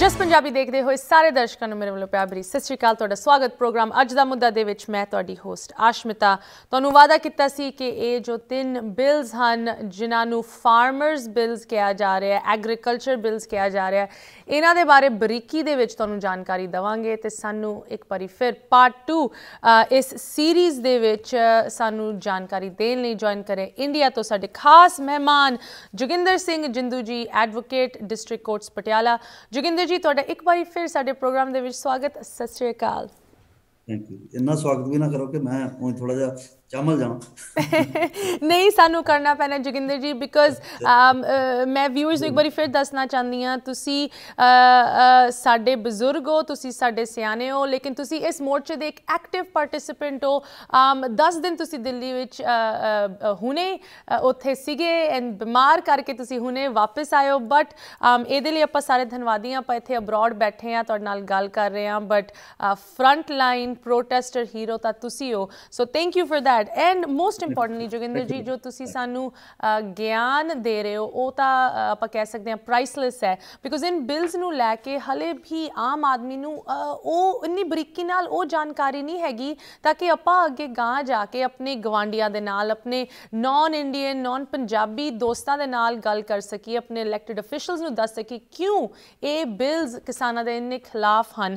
ਜਸ ਪੰਜਾਬੀ ਦੇਖਦੇ ਹੋਏ ਸਾਰੇ ਦਰਸ਼ਕਾਂ ਨੂੰ ਮੇਰੇ ਵੱਲੋਂ ਪਿਆਰ ਭਰੀ ਸਤਿ ਸ਼੍ਰੀ ਅਕਾਲ ਤੁਹਾਡਾ ਸਵਾਗਤ ਪ੍ਰੋਗਰਾਮ ਅੱਜ ਦਾ ਮੁੱਦਾ ਦੇ ਵਿੱਚ ਮੈਂ ਤੁਹਾਡੀ ਹੋਸਟ ਆਸ਼ਮਿਤਾ ਤੁਹਾਨੂੰ ਵਾਅਦਾ ਕੀਤਾ ਸੀ ਕਿ ਇਹ ਜੋ ਤਿੰਨ ਬਿਲਸ ਹਨ ਜਿਨ੍ਹਾਂ ਨੂੰ ਫਾਰਮਰਸ ਬਿਲਸ ਕਿਹਾ ਜਾ ਰਿਹਾ ਹੈ ਐਗਰੀਕਲਚਰ ਬਿਲਸ ਕਿਹਾ ਜਾ ਰਿਹਾ ਹੈ ਇਹਨਾਂ ਦੇ ਬਾਰੇ ਬਰੀਕੀ ਦੇ ਵਿੱਚ ਤੁਹਾਨੂੰ ਜਾਣਕਾਰੀ ਦਵਾਂਗੇ ਤੇ ਸਾਨੂੰ ਇੱਕ ਵਾਰੀ ਫਿਰ ਪਾਰਟ 2 ਇਸ ਸੀਰੀਜ਼ ਦੇ ਵਿੱਚ ਸਾਨੂੰ ਜਾਣਕਾਰੀ ਦੇਣ ਲਈ ਜੁਆਇਨ ਕਰੇ ਇੰਡੀਆ ਤੋਂ ਸਾਡੇ ਖਾਸ ਮਹਿਮਾਨ Joginder Singh Jindu ji advocate district courts Patiala Juginder ji ਤੁਹਾਡਾ ਇੱਕ ਵਾਰੀ ਫਿਰ ਸਾਡੇ ਪ੍ਰੋਗਰਾਮ ਦੇ ਵਿੱਚ ਸਵਾਗਤ ਸਤਿ ਸ਼੍ਰੀ ਅਕਾਲ ਥੈਂਕ ਯੂ ਇੰਨਾ ਸਵਾਗਤ ਵੀ ਨਾ ਕਰੋ ਕਿ ਮੈਂ ਉਹ ਥੋੜਾ ਜਿਹਾ ਚਮਲ ਜਾਣਾ ਨਹੀਂ ਸਾਨੂੰ ਕਰਨਾ ਪੈਣਾ ਜਗਿੰਦਰ ਜੀ ਬਿਕਾਜ਼ ਮੈਂ ਵਿਊਅਰਸ ਨੂੰ ਇੱਕ ਵਾਰੀ ਫਿਰ ਦੱਸਣਾ ਚਾਹੁੰਦੀ ਆ ਤੁਸੀਂ ਸਾਡੇ ਬਜ਼ੁਰਗ ਹੋ ਤੁਸੀਂ ਸਾਡੇ ਸਿਆਣੇ ਹੋ ਲੇਕਿਨ ਤੁਸੀਂ ਇਸ ਮੋਰਚੇ ਦੇ ਇੱਕ ਐਕਟਿਵ ਪਾਰਟਿਸਿਪੈਂਟ ਹੋ 10 ਦਿਨ ਤੁਸੀਂ ਦਿੱਲੀ ਵਿੱਚ ਹੁਣੇ ਉੱਥੇ ਸੀਗੇ ਐਂਡ ਬਿਮਾਰ ਕਰਕੇ ਤੁਸੀਂ ਹੁਣੇ ਵਾਪਸ ਆਏ ਹੋ ਬਟ ਇਹਦੇ ਲਈ ਆਪਾਂ ਸਾਰੇ ਧੰਨਵਾਦੀ ਆਪਾਂ ਇੱਥੇ ਅਬਰਾਡ ਬੈਠੇ ਆ ਤੁਹਾਡੇ ਨਾਲ ਗੱਲ ਕਰ ਰਹੇ ਆ but front line protester hero ਤਾਂ ਤੁਸੀਂ ਹੋ so thank you for that and most importantly Joginder ji ਜੋ ਤੁਸੀਂ ਸਾਨੂੰ ਗਿਆਨ ਦੇ ਰਹੇ ਹੋ ਉਹ ਤਾਂ ਆਪਾਂ ਕਹਿ ਸਕਦੇ ਹਾਂ ਪ੍ਰਾਈਸਲੈਸ ਹੈ ਬਿਕੋਜ਼ ਇਨ ਬਿਲਸ ਨੂੰ ਲੈ ਕੇ ਹਲੇ ਵੀ ਆਮ ਆਦਮੀ ਨੂੰ ਉਹ ਇੰਨੀ ਬਰੀਕੀ ਨਾਲ ਉਹ ਜਾਣਕਾਰੀ ਨਹੀਂ ਹੈਗੀ ਤਾਂ ਕਿ ਆਪਾਂ ਅੱਗੇ ਗਾਂ ਜਾ ਕੇ ਆਪਣੇ ਗਵਾਂਡੀਆਂ ਦੇ ਨਾਲ ਆਪਣੇ ਨਾਨ ਇੰਡੀਅਨ ਨਾਨ ਪੰਜਾਬੀ ਦੋਸਤਾਂ ਦੇ ਨਾਲ ਗੱਲ ਕਰ ਸਕੀਏ ਆਪਣੇ ਇਲੈਕਟਿਡ ਅਫੀਸ਼ੀਅਲਸ ਨੂੰ ਦੱਸ ਸਕੀਏ ਕਿਉਂ ਇਹ ਬਿਲਸ ਕਿਸਾਨਾਂ ਦੇ ਇੰਨੇ ਖਿਲਾਫ ਹਨ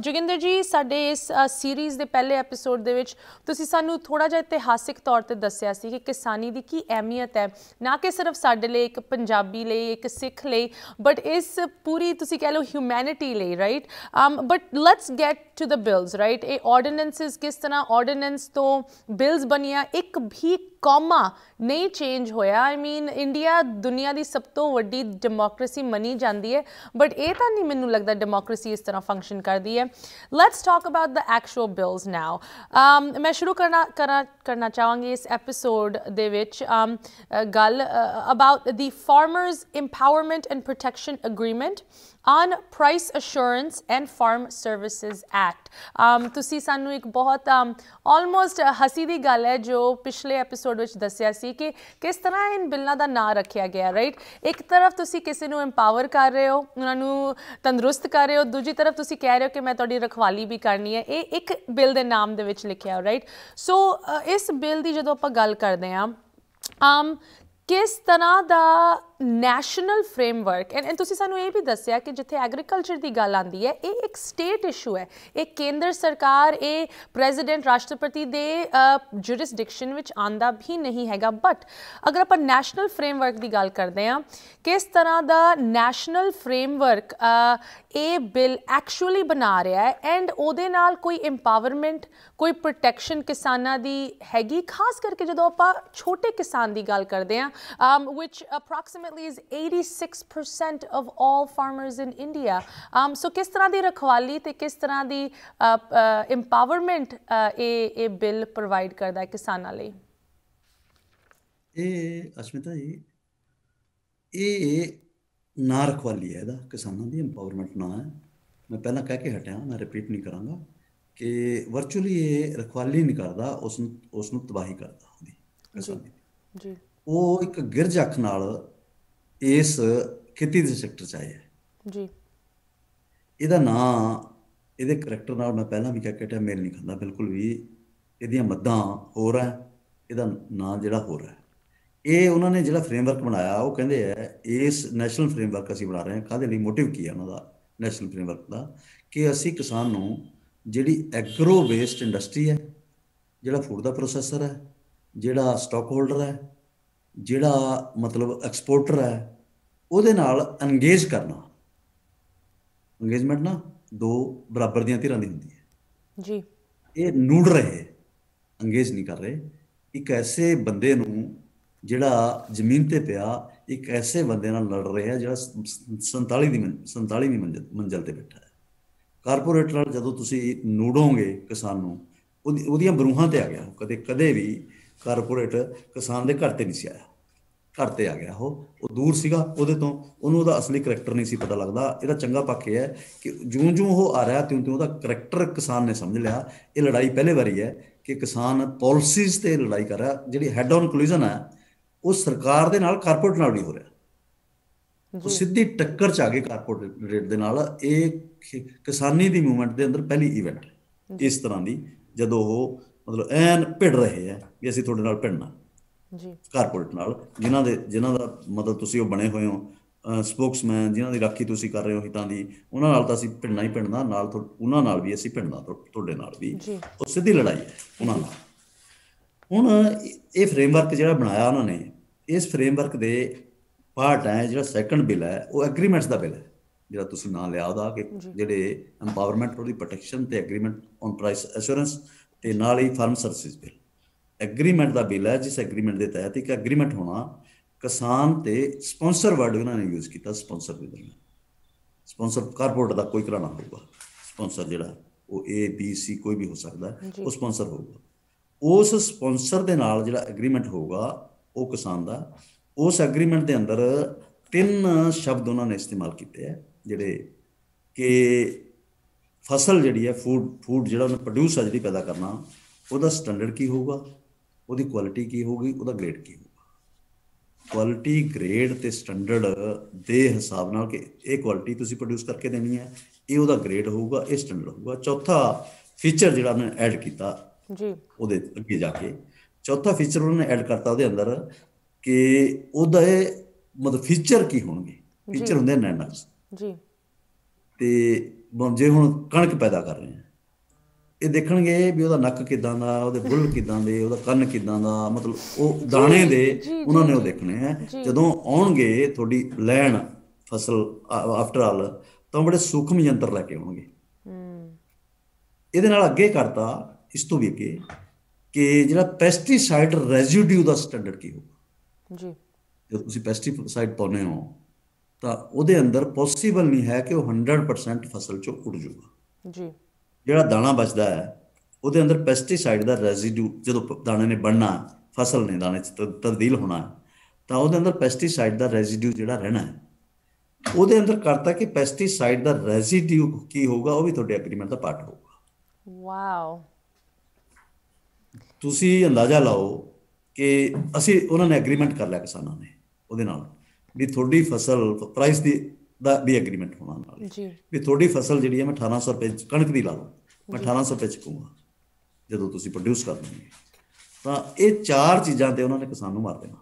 ਜੋਗਿੰਦਰ ਜੀ ਸਾਡੇ ਇਸ ਸੀਰੀਜ਼ ਦੇ ਪਹਿਲੇ ਐਪੀਸੋਡ ਦੇ ਵਿੱਚ ਤੁਸੀਂ ਸਾਨੂੰ ਥੋੜਾ ਜਿਹਾ ਇਤਿਹਾਸਿਕ ਤੌਰ ਤੇ ਦੱਸਿਆ ਸੀ ਕਿ ਕਿਸਾਨੀ ਦੀ ਕੀ ਅਹਿਮੀਅਤ ਹੈ ਨਾ ਕਿ ਸਿਰਫ ਸਾਡੇ ਲਈ ਇੱਕ ਪੰਜਾਬੀ ਲਈ ਇੱਕ ਸਿੱਖ ਲਈ ਬਟ ਇਸ ਪੂਰੀ ਤੁਸੀਂ ਕਹਿ ਲਓ ਹਿਊਮੈਨਿਟੀ ਲਈ right but let's get to the bills right ਇਹ ordinances ਕਿਸ ਤਰ੍ਹਾਂ ordinance ਤੋਂ bills ਬਣਿਆ ਇੱਕ ਵੀ ਕੌਮਾ ਨਹੀਂ ਚੇਂਜ ਹੋਇਆ ਆਈ ਮੀਨ ਇੰਡੀਆ ਦੁਨੀਆ ਦੀ ਸਭ ਤੋਂ ਵੱਡੀ ਡੈਮੋਕ੍ਰੇਸੀ ਮੰਨੀ ਜਾਂਦੀ ਹੈ ਬਟ ਇਹ ਤਾਂ ਨਹੀਂ ਮੈਨੂੰ ਲੱਗਦਾ ਡੈਮੋਕ੍ਰੇਸੀ ਇਸ ਤਰ੍ਹਾਂ ਫੰਕਸ਼ਨ ਕਰਦੀ ਹੈ let's talk about the actual bills now um ਮੈਂ ਸ਼ੁਰੂ ਕਰਨਾ ਕਰਨਾ ਚਾਹਾਂਗੀ ਇਸ ਐਪੀਸੋਡ ਦੇ ਵਿੱਚ um ਗੱਲ about the farmers empowerment and protection agreement on Price Assurance and Farm Services Act um ਤੁਸੀਂ ਸਾਨੂੰ ਇੱਕ ਬਹੁਤ ਆਲਮੋਸਟ um, ਹਸੀ ਦੀ ਗੱਲ ਹੈ ਜੋ ਪਿਛਲੇ ਐਪੀਸੋਡ ਵਿੱਚ ਦੱਸਿਆ ਸੀ ਕਿ ਕਿਸ ਤਰ੍ਹਾਂ ਇਨ ਬਿੱਲਾਂ ਦਾ ਨਾਂ ਰੱਖਿਆ ਗਿਆ ਰਾਈਟ ਇੱਕ ਤਰਫ ਤੁਸੀਂ ਕਿਸੇ ਨੂੰ ਐਮਪਾਵਰ ਕਰ ਰਹੇ ਹੋ ਉਹਨਾਂ ਨੂੰ ਤੰਦਰੁਸਤ ਕਰ ਰਹੇ ਹੋ ਦੂਜੀ ਤਰਫ ਤੁਸੀਂ ਕਹਿ ਰਹੇ ਹੋ ਕਿ ਮੈਂ ਤੁਹਾਡੀ ਰਖਵਾਲੀ ਵੀ ਕਰਨੀ ਹੈ ਇਹ ਇੱਕ ਬਿੱਲ ਦੇ ਨਾਮ ਦੇ ਵਿੱਚ ਲਿਖਿਆ ਹੋ ਰਾਈਟ ਸੋ ਇਸ ਬਿੱਲ ਦੀ ਜਦੋਂ ਆਪਾਂ ਗੱਲ ਕਰਦੇ ਹਾਂ ਆਮ um, ਕਿਸ ਤਰ੍ਹਾਂ ਦਾ ਨੈਸ਼ਨਲ ਫਰੇਮਵਰਕ ਐਂਡ ਤੁਸੀਂ ਸਾਨੂੰ ਇਹ ਵੀ ਦੱਸਿਆ ਕਿ ਜਿੱਥੇ ਐਗਰੀਕਲਚਰ ਦੀ ਗੱਲ ਆਂਦੀ ਹੈ ਇਹ ਇੱਕ ਸਟੇਟ ਇਸ਼ੂ ਹੈ ਇਹ ਕੇਂਦਰ ਸਰਕਾਰ ਇਹ ਪ੍ਰੈਜ਼ੀਡੈਂਟ ਰਾਸ਼ਟਰਪਤੀ ਦੇ ਜੁਰਿਸਡਿਕਸ਼ਨ ਵਿੱਚ ਆਂਦਾ ਵੀ ਨਹੀਂ ਹੈਗਾ ਬਟ ਅਗਰ ਆਪਾਂ ਨੈਸ਼ਨਲ ਫਰੇਮਵਰਕ ਦੀ ਗੱਲ ਕਰਦੇ ਆਂ ਕਿਸ ਤਰ੍ਹਾਂ ਦਾ ਨੈਸ਼ਨਲ ਫਰੇਮਵਰਕ ਇਹ ਬਿੱਲ ਐਕਚੁਅਲੀ ਬਣਾ ਰਿਹਾ ਹੈ ਐਂਡ ਉਹਦੇ ਨਾਲ ਕੋਈ ਇੰਪਾਵਰਮੈਂਟ ਕੋਈ ਪ੍ਰੋਟੈਕਸ਼ਨ ਕਿਸਾਨਾਂ ਦੀ ਹੈਗੀ ਖਾਸ ਕਰਕੇ ਜਦੋਂ ਆਪਾਂ ਛੋਟੇ ਕਿਸਾਨ ਦੀ ਗੱਲ ਕਰਦੇ ਆਂ ਵਿਚ approximate approximately is 86% of all farmers in India. Um, so ਕਿਸ ਤਰ੍ਹਾਂ ਦੀ ਰਖਵਾਲੀ ਤੇ ਕਿਸ ਤਰ੍ਹਾਂ ਦੀ ਇੰਪਾਵਰਮੈਂਟ ਇਹ ਇਹ ਬਿੱਲ ਪ੍ਰੋਵਾਈਡ ਕਰਦਾ ਹੈ ਕਿਸਾਨਾਂ ਲਈ ਇਹ ਅਸ਼ਮਿਤਾ ਜੀ ਇਹ ਨਾ ਰਖਵਾਲੀ ਹੈ ਇਹਦਾ ਕਿਸਾਨਾਂ ਦੀ ਇੰਪਾਵਰਮੈਂਟ ਨਾ ਹੈ ਮੈਂ ਪਹਿਲਾਂ ਕਹਿ ਕੇ ਹਟਿਆ ਮੈਂ ਰਿਪੀਟ ਨਹੀਂ ਕਰਾਂਗਾ ਕਿ ਵਰਚੁਅਲੀ ਇਹ ਰਖਵਾਲੀ ਨਹੀਂ ਕਰਦਾ ਉਸ ਨੂੰ ਉਸ ਨੂੰ ਤਬਾਹੀ ਕਰਦਾ ਉਹਦੀ ਕਿਸਾਨੀ ਜੀ ਉਹ ਇੱਕ ਗਿਰਜਖ ਨਾਲ ਇਸ ਕਿਤੀ ਦੇ ਸੈਕਟਰ 'ਚ ਆਏ ਹੈ ਜੀ ਇਹਦਾ ਨਾਂ ਇਹਦੇ ਕੈਰੈਕਟਰ ਨਾਲ ਮੈਂ ਪਹਿਲਾਂ ਵੀ ਕਿਹਾ ਕਿਟਾ ਮੇਲ ਨਹੀਂ ਖਾਂਦਾ ਬਿਲਕੁਲ ਵੀ ਇਹਦੀਆਂ ਮੱਦਾਂ ਹੋਰ ਹੈ ਇਹਦਾ ਨਾਂ ਜਿਹੜਾ ਹੋਰ ਹੈ ਇਹ ਉਹਨਾਂ ਨੇ ਜਿਹੜਾ ਫਰੇਮਵਰਕ ਬਣਾਇਆ ਉਹ ਕਹਿੰਦੇ ਆ ਇਸ ਨੈਸ਼ਨਲ ਫਰੇਮਵਰਕ ਅਸੀਂ ਬਣਾ ਰਹੇ ਹਾਂ ਕਾਦੇ ਲਈ ਮੋਟਿਵ ਕੀ ਉਹਨਾਂ ਦਾ ਨੈਸ਼ਨਲ ਫਰੇਮਵਰਕ ਦਾ ਕਿ ਅਸੀਂ ਕਿਸਾਨ ਨੂੰ ਜਿਹੜੀ ਐਗਰੋ ਬੇਸਡ ਇੰਡਸਟਰੀ ਹੈ ਜਿਹੜਾ ਫੂਡ ਦਾ ਪ੍ਰੋਸੈਸਰ ਹੈ ਜਿਹੜਾ ਸਟਾਕ ਹੋਲਡਰ ਹੈ ਜਿਹੜਾ ਮਤਲਬ ਐਕਸਪੋਰਟਰ ਹੈ ਉਹਦੇ ਨਾਲ ਅੰਗੇਜ ਕਰਨਾ ਇੰਗੇਜਮੈਂਟ ਨਾ ਦੋ ਬਰਾਬਰ ਦੀਆਂ ਧਿਰਾਂ ਦੀ ਹੁੰਦੀ ਹੈ ਜੀ ਇਹ ਨੂੜ ਰਹੇ ਅੰਗੇਜ ਨਹੀਂ ਕਰ ਰਹੇ ਇੱਕ ਐਸੇ ਬੰਦੇ ਨੂੰ ਜਿਹੜਾ ਜ਼ਮੀਨ ਤੇ ਪਿਆ ਇੱਕ ਐਸੇ ਬੰਦੇ ਨਾਲ ਲੜ ਰਿਹਾ ਜਿਹੜਾ 47 ਦੀ 47ਵੀਂ ਮੰਜ਼ਲ ਤੇ ਬੈਠਾ ਹੈ ਕਾਰਪੋਰੇਟ ਨਾਲ ਜਦੋਂ ਤੁਸੀਂ ਨੂੜੋਗੇ ਕਿਸਾਨ ਨੂੰ ਉਹਦੀਆਂ ਬਰੂਹਾਂ ਤੇ ਆ ਗਿਆ ਕਦੇ ਕਦੇ ਵੀ ਕਾਰਪੋਰੇਟ ਕਿਸਾਨ ਦੇ ਘਰ ਤੇ ਨਹੀਂ ਸੀ ਆਇਆ ਘਰ ਤੇ ਆ ਗਿਆ ਉਹ ਉਹ ਦੂਰ ਸੀਗਾ ਉਹਦੇ ਤੋਂ ਉਹਨੂੰ ਉਹਦਾ ਅਸਲੀ ਕੈਰੈਕਟਰ ਨਹੀਂ ਸੀ ਪਤਾ ਲੱਗਦਾ ਇਹਦਾ ਚੰਗਾ ਪੱਖ ਇਹ ਹੈ ਕਿ ਜੂੰ-ਜੂੰ ਉਹ ਆ ਰਿਹਾ ਤਿਉਂ-ਤਿਉਂ ਉਹਦਾ ਕੈਰੈਕਟਰ ਕਿਸਾਨ ਨੇ ਸਮਝ ਲਿਆ ਇਹ ਲੜਾਈ ਪਹਿਲੇ ਵਾਰੀ ਹੈ ਕਿ ਕਿਸਾਨ ਪਾਲਿਸੀਜ਼ ਤੇ ਲੜਾਈ ਕਰ ਰਿਹਾ ਜਿਹੜੀ ਹੈਡ ਆਨ ਕੋਲੀਜਨ ਹੈ ਉਹ ਸਰਕਾਰ ਦੇ ਨਾਲ ਕਾਰਪੋਰੇਟ ਨਾਲ ਨਹੀਂ ਹੋ ਰਿਹਾ ਉਹ ਸਿੱਧੀ ਟੱਕਰ ਚ ਆ ਕੇ ਕਾਰਪੋਰੇਟ ਦੇ ਨਾਲ ਇਹ ਕਿਸਾਨੀ ਦੀ ਮੂਵਮੈਂਟ ਦੇ ਅੰਦਰ ਪਹਿਲੀ ਇਵੈਂਟ ਇਸ ਤਰ੍ਹਾਂ ਦੀ ਜਦੋਂ ਉਹ ਮਤਲਬ ਐਨ ਭਿੜ ਰਹੇ ਆ ਕਿ ਅਸੀਂ ਤੁਹਾਡੇ ਨਾਲ ਭਿੜਨਾ ਜੀ ਕਾਰਪੋਰੇਟ ਨਾਲ ਜਿਨ੍ਹਾਂ ਦੇ ਜਿਨ੍ਹਾਂ ਦਾ ਮਤਲਬ ਤੁਸੀਂ ਉਹ ਬਣੇ ਹੋਏ ਹੋ ਸਪੋਕਸਮੈਨ ਜਿਨ੍ਹਾਂ ਦੀ ਰਾਖੀ ਤੁਸੀਂ ਕਰ ਰਹੇ ਹੋ ਹਿੱਤਾਂ ਦੀ ਉਹਨਾਂ ਨਾਲ ਤਾਂ ਅਸੀਂ ਭਿੜਨਾ ਹੀ ਭਿੜਨਾ ਨਾਲ ਉਹਨਾਂ ਨਾਲ ਵੀ ਅਸੀਂ ਭਿੜਨਾ ਤੁਹਾਡੇ ਨਾਲ ਵੀ ਉਹ ਸਿੱਧੀ ਲੜਾਈ ਹੈ ਉਹਨਾਂ ਨਾਲ ਹੁਣ ਇਹ ਫਰੇਮਵਰਕ ਜਿਹੜਾ ਬਣਾਇਆ ਉਹਨਾਂ ਨੇ ਇਸ ਫਰੇਮਵਰਕ ਦੇ ਪਾਰਟ ਹੈ ਜਿਹੜਾ ਸੈਕੰਡ ਬਿੱਲ ਹੈ ਉਹ ਐਗਰੀਮੈਂਟਸ ਦਾ ਬਿੱਲ ਹੈ ਜਿਹੜਾ ਤੁਸੀਂ ਨਾਂ ਲਿਆ ਉਹਦਾ ਕਿ ਜਿਹੜੇ ਐਮਪਾਵਰਮੈਂਟ ਫॉर ਦੀ ਪ੍ਰੋਟੈਕਸ਼ਨ ਤੇ ਐਗਰੀਮੈਂਟ ਔਨ ਪ੍ਰਾਈਸ ਅਸ਼ੋਰੈਂਸ ਤੇ ਨਾਲ ਹੀ ਫਾਰਮ ਸਰਵਿਸ ਬਿੱਲ ਐਗਰੀਮੈਂਟ ਦਾ ਬਿੱਲ ਹੈ ਜਿਸ ਐਗਰੀਮੈਂਟ ਦੇ ਤਹਿਤ ਇੱਕ ਐਗਰੀਮੈਂਟ ਹੋਣਾ ਕਿਸਾਨ ਤੇ ਸਪਾਂਸਰ ਵਰਡ ਉਹਨਾਂ ਨੇ ਯੂਜ਼ ਕੀਤਾ ਸਪਾਂਸਰ ਦੇ ਦਰਮਿਆਨ ਸਪਾਂਸਰ ਕਾਰਪੋਰੇਟ ਦਾ ਕੋਈ ਕਰਾਣਾ ਹੋਊਗਾ ਸਪਾਂਸਰ ਜਿਹੜਾ ਉਹ A B C ਕੋਈ ਵੀ ਹੋ ਸਕਦਾ ਉਹ ਸਪਾਂਸਰ ਹੋਊਗਾ ਉਸ ਸਪਾਂਸਰ ਦੇ ਨਾਲ ਜਿਹੜਾ ਐਗਰੀਮੈਂਟ ਹੋਊਗਾ ਉਹ ਕਿਸਾਨ ਦਾ ਉਸ ਐਗਰੀਮੈਂਟ ਦੇ ਅੰਦਰ ਤਿੰਨ ਸ਼ਬਦ ਉਹਨਾਂ ਨੇ ਇਸਤੇਮਾਲ ਕੀਤੇ ਆ ਜਿਹੜੇ ਕਿ ਫਸਲ ਜਿਹੜੀ ਹੈ ਫੂਡ ਫੂਡ ਜਿਹੜਾ ਉਹਨੇ ਪ੍ਰੋਡਿਊਸ ਆ ਜਿਹੜੀ ਪੈਦਾ ਕਰਨਾ ਉਹਦਾ ਸਟੈਂਡਰਡ ਕੀ ਹੋਊਗਾ ਉਹਦੀ ਕੁਆਲਿਟੀ ਕੀ ਹੋਊਗੀ ਉਹਦਾ ਗ੍ਰੇਡ ਕੀ ਹੋਊਗਾ ਕੁਆਲਿਟੀ ਗ੍ਰੇਡ ਤੇ ਸਟੈਂਡਰਡ ਦੇ ਹਿਸਾਬ ਨਾਲ ਕਿ ਇਹ ਕੁਆਲਿਟੀ ਤੁਸੀਂ ਪ੍ਰੋਡਿਊਸ ਕਰਕੇ ਦੇਣੀ ਹੈ ਇਹ ਉਹਦਾ ਗ੍ਰੇਡ ਹੋਊਗਾ ਇਹ ਸਟੈਂਡਰਡ ਹੋਊਗਾ ਚੌਥਾ ਫੀਚਰ ਜਿਹੜਾ ਉਹਨੇ ਐਡ ਕੀਤਾ ਜੀ ਉਹਦੇ ਅੱਗੇ ਜਾ ਕੇ ਚੌਥਾ ਫੀਚਰ ਉਹਨੇ ਐਡ ਕਰਤਾ ਉਹਦੇ ਅੰਦਰ ਕਿ ਉਹਦਾ ਇਹ ਮਤਲਬ ਫੀਚਰ ਕੀ ਹੋਣਗੇ ਫੀਚਰ ਹੁੰਦੇ ਨੈਨਕਸ ਜੀ ਤੇ ਜੇ ਹੁਣ ਕਣਕ ਪੈਦਾ ਕਰ ਰਹੇ ਆ ਇਹ ਦੇਖਣਗੇ ਵੀ ਉਹਦਾ ਨੱਕ ਕਿਦਾਂ ਦਾ ਉਹਦੇ ਬੁੱਲ ਕਿਦਾਂ ਦੇ ਉਹਦਾ ਕੰਨ ਕਿਦਾਂ ਦਾ ਮਤਲਬ ਉਹ ਦਾਣੇ ਦੇ ਉਹਨਾਂ ਨੇ ਉਹ ਦੇਖਣੇ ਆ ਜਦੋਂ ਆਉਣਗੇ ਤੁਹਾਡੀ ਲੈਣ ਫਸਲ ਆਫਟਰ ਆਲ ਤਾਂ ਬੜੇ ਸੂਖਮ ਯੰਤਰ ਲੈ ਕੇ ਆਉਣਗੇ ਇਹਦੇ ਨਾਲ ਅੱਗੇ ਕਰਤਾ ਇਸ ਤੋਂ ਵੀ ਅੱਗੇ ਕਿ ਜਿਹੜਾ ਪੈਸਟੀਸਾਈਡ ਰੈਜ਼ਿਡਿਊ ਦਾ ਸਟੈਂਡਰਡ ਕੀ ਹੋਊਗਾ ਜੀ ਜੇ ਤੁਸੀਂ ਪੈਸਟੀਸਾਈਡ ਪਾਉਨੇ ਹੋ ਤਾਂ ਉਹਦੇ ਅੰਦਰ ਪੋਸੀਬਲ ਨਹੀਂ ਹੈ ਕਿ ਉਹ 100% ਫਸਲ ਚੋਂ ਉੱਡ ਜਾਊਗਾ ਜੀ ਜਿਹੜਾ ਦਾਣਾ ਬਚਦਾ ਹੈ ਉਹਦੇ ਅੰਦਰ ਪੈਸਟੀਸਾਈਡ ਦਾ ਰੈਜ਼ੀਡਿਊ ਜਦੋਂ ਦਾਣੇ ਨੇ ਬਣਨਾ ਫਸਲ ਨੇ ਦਾਣੇ ਚ ਤਬਦੀਲ ਹੋਣਾ ਤਾਂ ਉਹਦੇ ਅੰਦਰ ਪੈਸਟੀਸਾਈਡ ਦਾ ਰੈਜ਼ੀਡਿਊ ਜਿਹੜਾ ਰਹਿਣਾ ਹੈ ਉਹਦੇ ਅੰਦਰ ਕਰਤਾ ਕਿ ਪੈਸਟੀਸਾਈਡ ਦਾ ਰੈਜ਼ੀਡਿਊ ਕੀ ਹੋਊਗਾ ਉਹ ਵੀ ਤੁਹਾਡੇ ਐਗਰੀਮੈਂਟ ਦਾ ਪਾਰਟ ਹੋਊਗਾ ਵਾਓ ਤੁਸੀਂ ਅੰਦਾਜ਼ਾ ਲਾਓ ਕਿ ਅਸੀਂ ਉਹਨਾਂ ਨੇ ਐਗਰੀਮੈਂਟ ਕਰ ਲਿਆ ਕਿਸਾਨਾਂ ਨੇ ਉਹਦੇ ਨਾਲ ਵੀ ਤੁਹਾਡੀ ਫਸਲ ਪ੍ਰਾਈਸ ਦੀ ਦਾ ਵੀ ਐਗਰੀਮੈਂਟ ਹੋਣਾ ਨਾਲ ਜੀ ਵੀ ਤੁਹਾਡੀ ਫਸਲ ਜਿਹੜੀ ਹੈ ਮੈਂ 1800 ਰੁਪਏ ਕਣਕ ਦੀ ਲਾ ਲਵਾਂ ਮੈਂ 1800 ਰੁਪਏ ਚ ਕਹੂੰਗਾ ਜਦੋਂ ਤੁਸੀਂ ਪ੍ਰੋਡਿਊਸ ਕਰ ਲਓਗੇ ਤਾਂ ਇਹ ਚਾਰ ਚੀਜ਼ਾਂ ਤੇ ਉਹਨਾਂ ਨੇ ਕਿਸਾਨ ਨੂੰ ਮਾਰ ਦੇਣਾ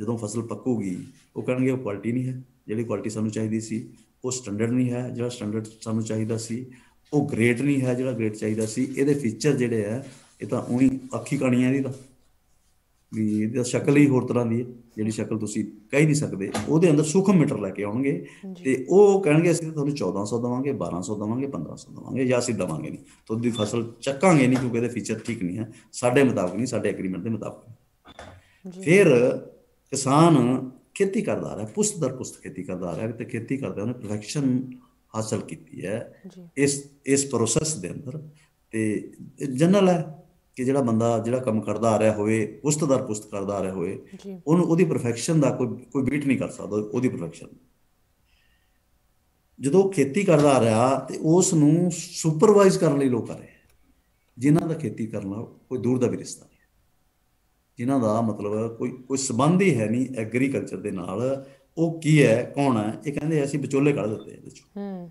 ਜਦੋਂ ਫਸਲ ਪੱਕੂਗੀ ਉਹ ਕਹਿਣਗੇ ਉਹ ਕੁਆਲਿਟੀ ਨਹੀਂ ਹੈ ਜਿਹੜੀ ਕੁਆਲਿਟੀ ਸਾਨੂੰ ਚਾਹੀਦੀ ਸੀ ਉਹ ਸਟੈਂਡਰਡ ਨਹੀਂ ਹੈ ਜਿਹੜਾ ਸਟੈਂਡਰਡ ਸਾਨੂੰ ਚਾਹੀਦਾ ਸੀ ਉਹ ਗ੍ਰੇਟ ਨਹੀਂ ਹੈ ਜਿਹੜਾ ਗ੍ਰੇਟ ਚਾਹੀਦਾ ਸੀ ਇਹਦੇ ਫੀਚਰ ਜਿਹੜੇ ਆ ਇਹ ਤਾਂ ਉਹੀ ਅੱਖੀ ਕਣੀਆਂ ਦੀ ਤਾਂ ਵੀ ਇਹਦਾ ਸ਼ਕਲ ਹੀ ਹੋਰ ਤਰ੍ਹਾਂ ਦੀ ਹੈ ਜਿਹੜੀ ਸ਼ਕਲ ਤੁਸੀਂ ਕਹਿ ਨਹੀਂ ਸਕਦੇ ਉਹਦੇ ਅੰਦਰ ਸੂਖਮ ਮੀਟਰ ਲੈ ਕੇ ਆਉਣਗੇ ਤੇ ਉਹ ਕਹਿਣਗੇ ਅਸੀਂ ਤੁਹਾਨੂੰ 1400 ਦਵਾਂਗੇ 1200 ਦਵਾਂਗੇ 1500 ਦਵਾਂਗੇ ਜਾਂ ਅਸੀਂ ਦਵਾਂਗੇ ਨਹੀਂ ਤੁਹਾਡੀ ਫਸਲ ਚੱਕਾਂਗੇ ਨਹੀਂ ਕਿਉਂਕਿ ਇਹਦੇ ਫੀਚਰ ਠੀਕ ਨਹੀਂ ਹੈ ਸਾਡੇ ਮੁਤਾਬਕ ਨਹੀਂ ਸਾਡੇ ਐਗਰੀਮੈਂਟ ਦੇ ਮੁਤਾਬਕ ਫਿਰ ਕਿਸਾਨ ਖੇਤੀ ਕਰਦਾ ਰਿਹਾ ਪੁਸਤ ਦਰ ਪੁਸਤ ਖੇਤੀ ਕਰਦਾ ਰਿਹਾ ਤੇ ਖੇਤੀ ਕਰਦਾ ਉਹਨੇ ਪ੍ਰੋਡਕਸ਼ਨ ਹਾਸਲ ਕੀਤੀ ਹੈ ਇਸ ਇਸ ਪ੍ਰੋਸੈਸ ਦੇ ਅੰਦਰ ਤੇ ਜਨਰਲ ਹੈ ਕਿ ਜਿਹੜਾ ਬੰਦਾ ਜਿਹੜਾ ਕੰਮ ਕਰਦਾ ਆ ਰਿਹਾ ਹੋਵੇ ਪੁਸਤ ਦਰ ਪੁਸਤ ਕਰਦਾ ਆ ਰਿਹਾ ਹੋਵੇ ਉਹਨੂੰ ਉਹਦੀ ਪਰਫੈਕਸ਼ਨ ਦਾ ਕੋਈ ਕੋਈ ਬੀਟ ਨਹੀਂ ਕਰ ਸਕਦਾ ਉਹਦੀ ਪਰਫੈਕਸ਼ਨ ਜਦੋਂ ਖੇਤੀ ਕਰਦਾ ਆ ਰਿਹਾ ਤੇ ਉਸ ਨੂੰ ਸੁਪਰਵਾਈਜ਼ ਕਰਨ ਲਈ ਲੋਕ ਆ ਰਹੇ ਜਿਨ੍ਹਾਂ ਦਾ ਖੇਤੀ ਕਰਨਾ ਕੋਈ ਦੂਰ ਦਾ ਵੀ ਰਿਸ਼ਤਾ ਨਹੀਂ ਜਿਨ੍ਹਾਂ ਦਾ ਮਤਲਬ ਕੋਈ ਕੋਈ ਸਬੰਧ ਹੀ ਹੈ ਨਹੀਂ ਐਗਰੀਕਲਚਰ ਦੇ ਨਾਲ ਉਹ ਕੀ ਹੈ ਕੌਣ ਹੈ ਇਹ ਕਹਿੰਦੇ ਅਸੀਂ ਵਿਚੋਲੇ ਕੱਢ ਦਿੱਤੇ ਇਹਦੇ ਚੋਂ ਹੂੰ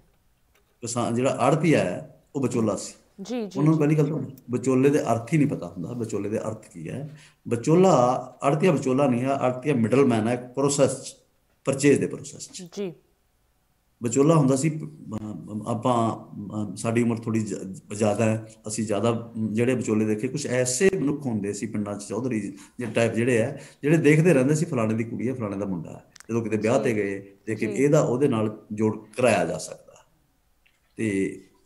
ਕਿਸਾਨ ਜਿਹੜਾ ਆੜਤੀ ਹੈ ਉਹ ਵਿਚੋਲਾ ਸੀ ਜੀ ਜੀ ਉਹਨਾਂ ਨੂੰ ਪਹਿਲੀ ਗੱਲ ਤਾਂ ਵਿਚੋਲੇ ਦੇ ਅਰਥ ਹੀ ਨਹੀਂ ਪਤਾ ਹੁੰਦਾ ਵਿਚੋਲੇ ਦੇ ਅਰਥ ਕੀ ਹੈ ਵਿਚੋਲਾ ਹੀ ਵਿਚੋਲਾ ਨਹੀਂ ਹੈ ਮਿਡਲ ਮਿਡਲਮੈਨ ਹੈ ਪ੍ਰੋਸੈਸ ਪਰਚੇਸ ਦੇ ਪ੍ਰੋਸੈਸ ਚ ਜੀ ਵਿਚੋਲਾ ਹੁੰਦਾ ਸੀ ਆਪਾਂ ਸਾਡੀ ਉਮਰ ਥੋੜੀ ਜ਼ਿਆਦਾ ਹੈ ਅਸੀਂ ਜ਼ਿਆਦਾ ਜਿਹੜੇ ਵਿਚੋਲੇ ਦੇਖੇ ਕੁਝ ਐਸੇ ਮਨੁੱਖ ਹੁੰਦੇ ਸੀ ਪਿੰਡਾਂ 'ਚ ਚੌਧਰੀ ਜਿਹੜੇ ਟਾਈਪ ਜਿਹੜੇ ਆ ਜਿਹੜੇ ਦੇਖਦੇ ਰਹਿੰਦੇ ਸੀ ਫਲਾਣੇ ਦੀ ਕੁੜੀ ਹੈ ਫਲਾਣੇ ਦਾ ਮੁੰਡਾ ਜਦੋਂ ਕਿਤੇ ਵਿਆਹ ਤੇ ਗਏ ਦੇਖੇ ਇਹਦਾ ਉਹਦੇ ਨਾਲ ਜੋੜ ਕਰਾਇਆ ਜਾ ਸਕਦਾ ਤੇ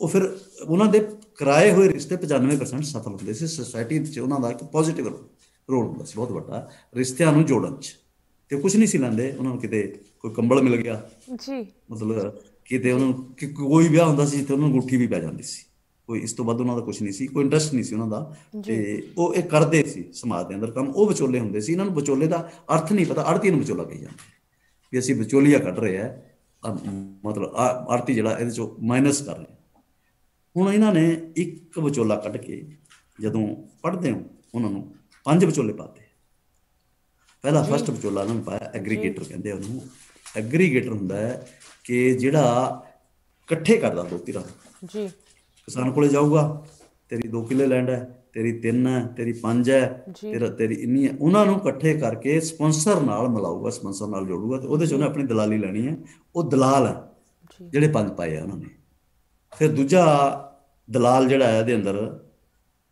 ਉਹ ਫਿਰ ਉਹਨਾਂ ਦੇ ਕਰਾਏ ਹੋਏ ਰਿਸ਼ਤੇ 95% ਸਫਲ ਹੁੰਦੇ ਸੀ ਸੋਸਾਇਟੀ 'ਚ ਉਹਨਾਂ ਦਾ ਇੱਕ ਪੋਜ਼ਿਟਿਵ ਰੋਲ ਹੁੰਦਾ ਸੀ ਬਹੁਤ ਵੱਡਾ ਰਿਸ਼ਤਿਆਂ ਨੂੰ ਜੋੜਨ 'ਚ ਤੇ ਕੁਝ ਨਹੀਂ ਸੀ ਲੰਦੇ ਉਹਨਾਂ ਨੂੰ ਕਿਤੇ ਕੋਈ ਕੰਬਲ ਮਿਲ ਗਿਆ ਜੀ ਮਤਲਬ ਕਿਤੇ ਉਹਨਾਂ ਨੂੰ ਕੋਈ ਵਿਆਹ ਹੁੰਦਾ ਸੀ ਤੇ ਉਹਨਾਂ ਨੂੰ ਗੁੱਠੀ ਵੀ ਪੈ ਜਾਂਦੀ ਸੀ ਕੋਈ ਇਸ ਤੋਂ ਵੱਧ ਉਹਨਾਂ ਦਾ ਕੁਝ ਨਹੀਂ ਸੀ ਕੋਈ ਇੰਟਰਸਟ ਨਹੀਂ ਸੀ ਉਹਨਾਂ ਦਾ ਤੇ ਉਹ ਇਹ ਕਰਦੇ ਸੀ ਸਮਾਜ ਦੇ ਅੰਦਰ ਕੰਮ ਉਹ ਵਿਚੋਲੇ ਹੁੰਦੇ ਸੀ ਇਹਨਾਂ ਨੂੰ ਵਿਚੋਲੇ ਦਾ ਅਰਥ ਨਹੀਂ ਪਤਾ ਅਰਥੀ ਨੂੰ ਵਿਚੋਲਾ ਕਹੀ ਜਾਂਦੇ ਵੀ ਅਸੀਂ ਵਿਚੋਲੀਆ ਕੱਢ ਰਹੇ ਆ ਮਤਲਬ ਆੜਤੀ ਜਿਹੜਾ ਇਹਦੇ ਚੋਂ ਮਾਈਨਸ ਕਰ ਰਹੇ ਹੁਣ ਇਹਨਾਂ ਨੇ ਇੱਕ ਵਿਚੋਲਾ ਕੱਢ ਕੇ ਜਦੋਂ ਪੜਦੇ ਹੋ ਉਹਨਾਂ ਨੂੰ ਪੰਜ ਵਿਚੋਲੇ ਪਾਤੇ ਪਹਿਲਾ ਫਸਟ ਵਿਚੋਲਾ ਨੂੰ ਪਾਇਆ ਐਗਰੀਗੇਟਰ ਕਹਿੰਦੇ ਉਹਨੂੰ ਐਗਰੀਗੇਟਰ ਹੁੰਦਾ ਹੈ ਕਿ ਜਿਹੜਾ ਇਕੱਠੇ ਕਰਦਾ ਦੋ ਧਿਰਾਂ ਜੀ ਕਿਸਾਨ ਕੋਲੇ ਜਾਊਗਾ ਤੇਰੀ 2 ਕਿਲੇ ਲੈਂਡ ਹੈ ਤੇਰੀ 3 ਹੈ ਤੇਰੀ 5 ਹੈ ਤੇਰਾ ਤੇਰੀ ਇੰਨੀ ਹੈ ਉਹਨਾਂ ਨੂੰ ਇਕੱਠੇ ਕਰਕੇ ਸਪਾਂਸਰ ਨਾਲ ਮਿਲਾਊਗਾ ਸਪਾਂਸਰ ਨਾਲ ਜੋੜੂਗਾ ਤੇ ਉਹਦੇ ਚ ਉਹਨੇ ਆਪਣੀ ਦਲਾਲੀ ਲੈਣੀ ਹੈ ਉਹ ਦਲਾਲ ਹੈ ਜਿਹੜੇ ਪੰਜ ਪਾਏ ਆ ਉਹਨਾਂ ਨੇ ਫਿਰ ਦੂਜਾ ਦਲਾਲ ਜਿਹੜਾ ਹੈ ਇਹਦੇ ਅੰਦਰ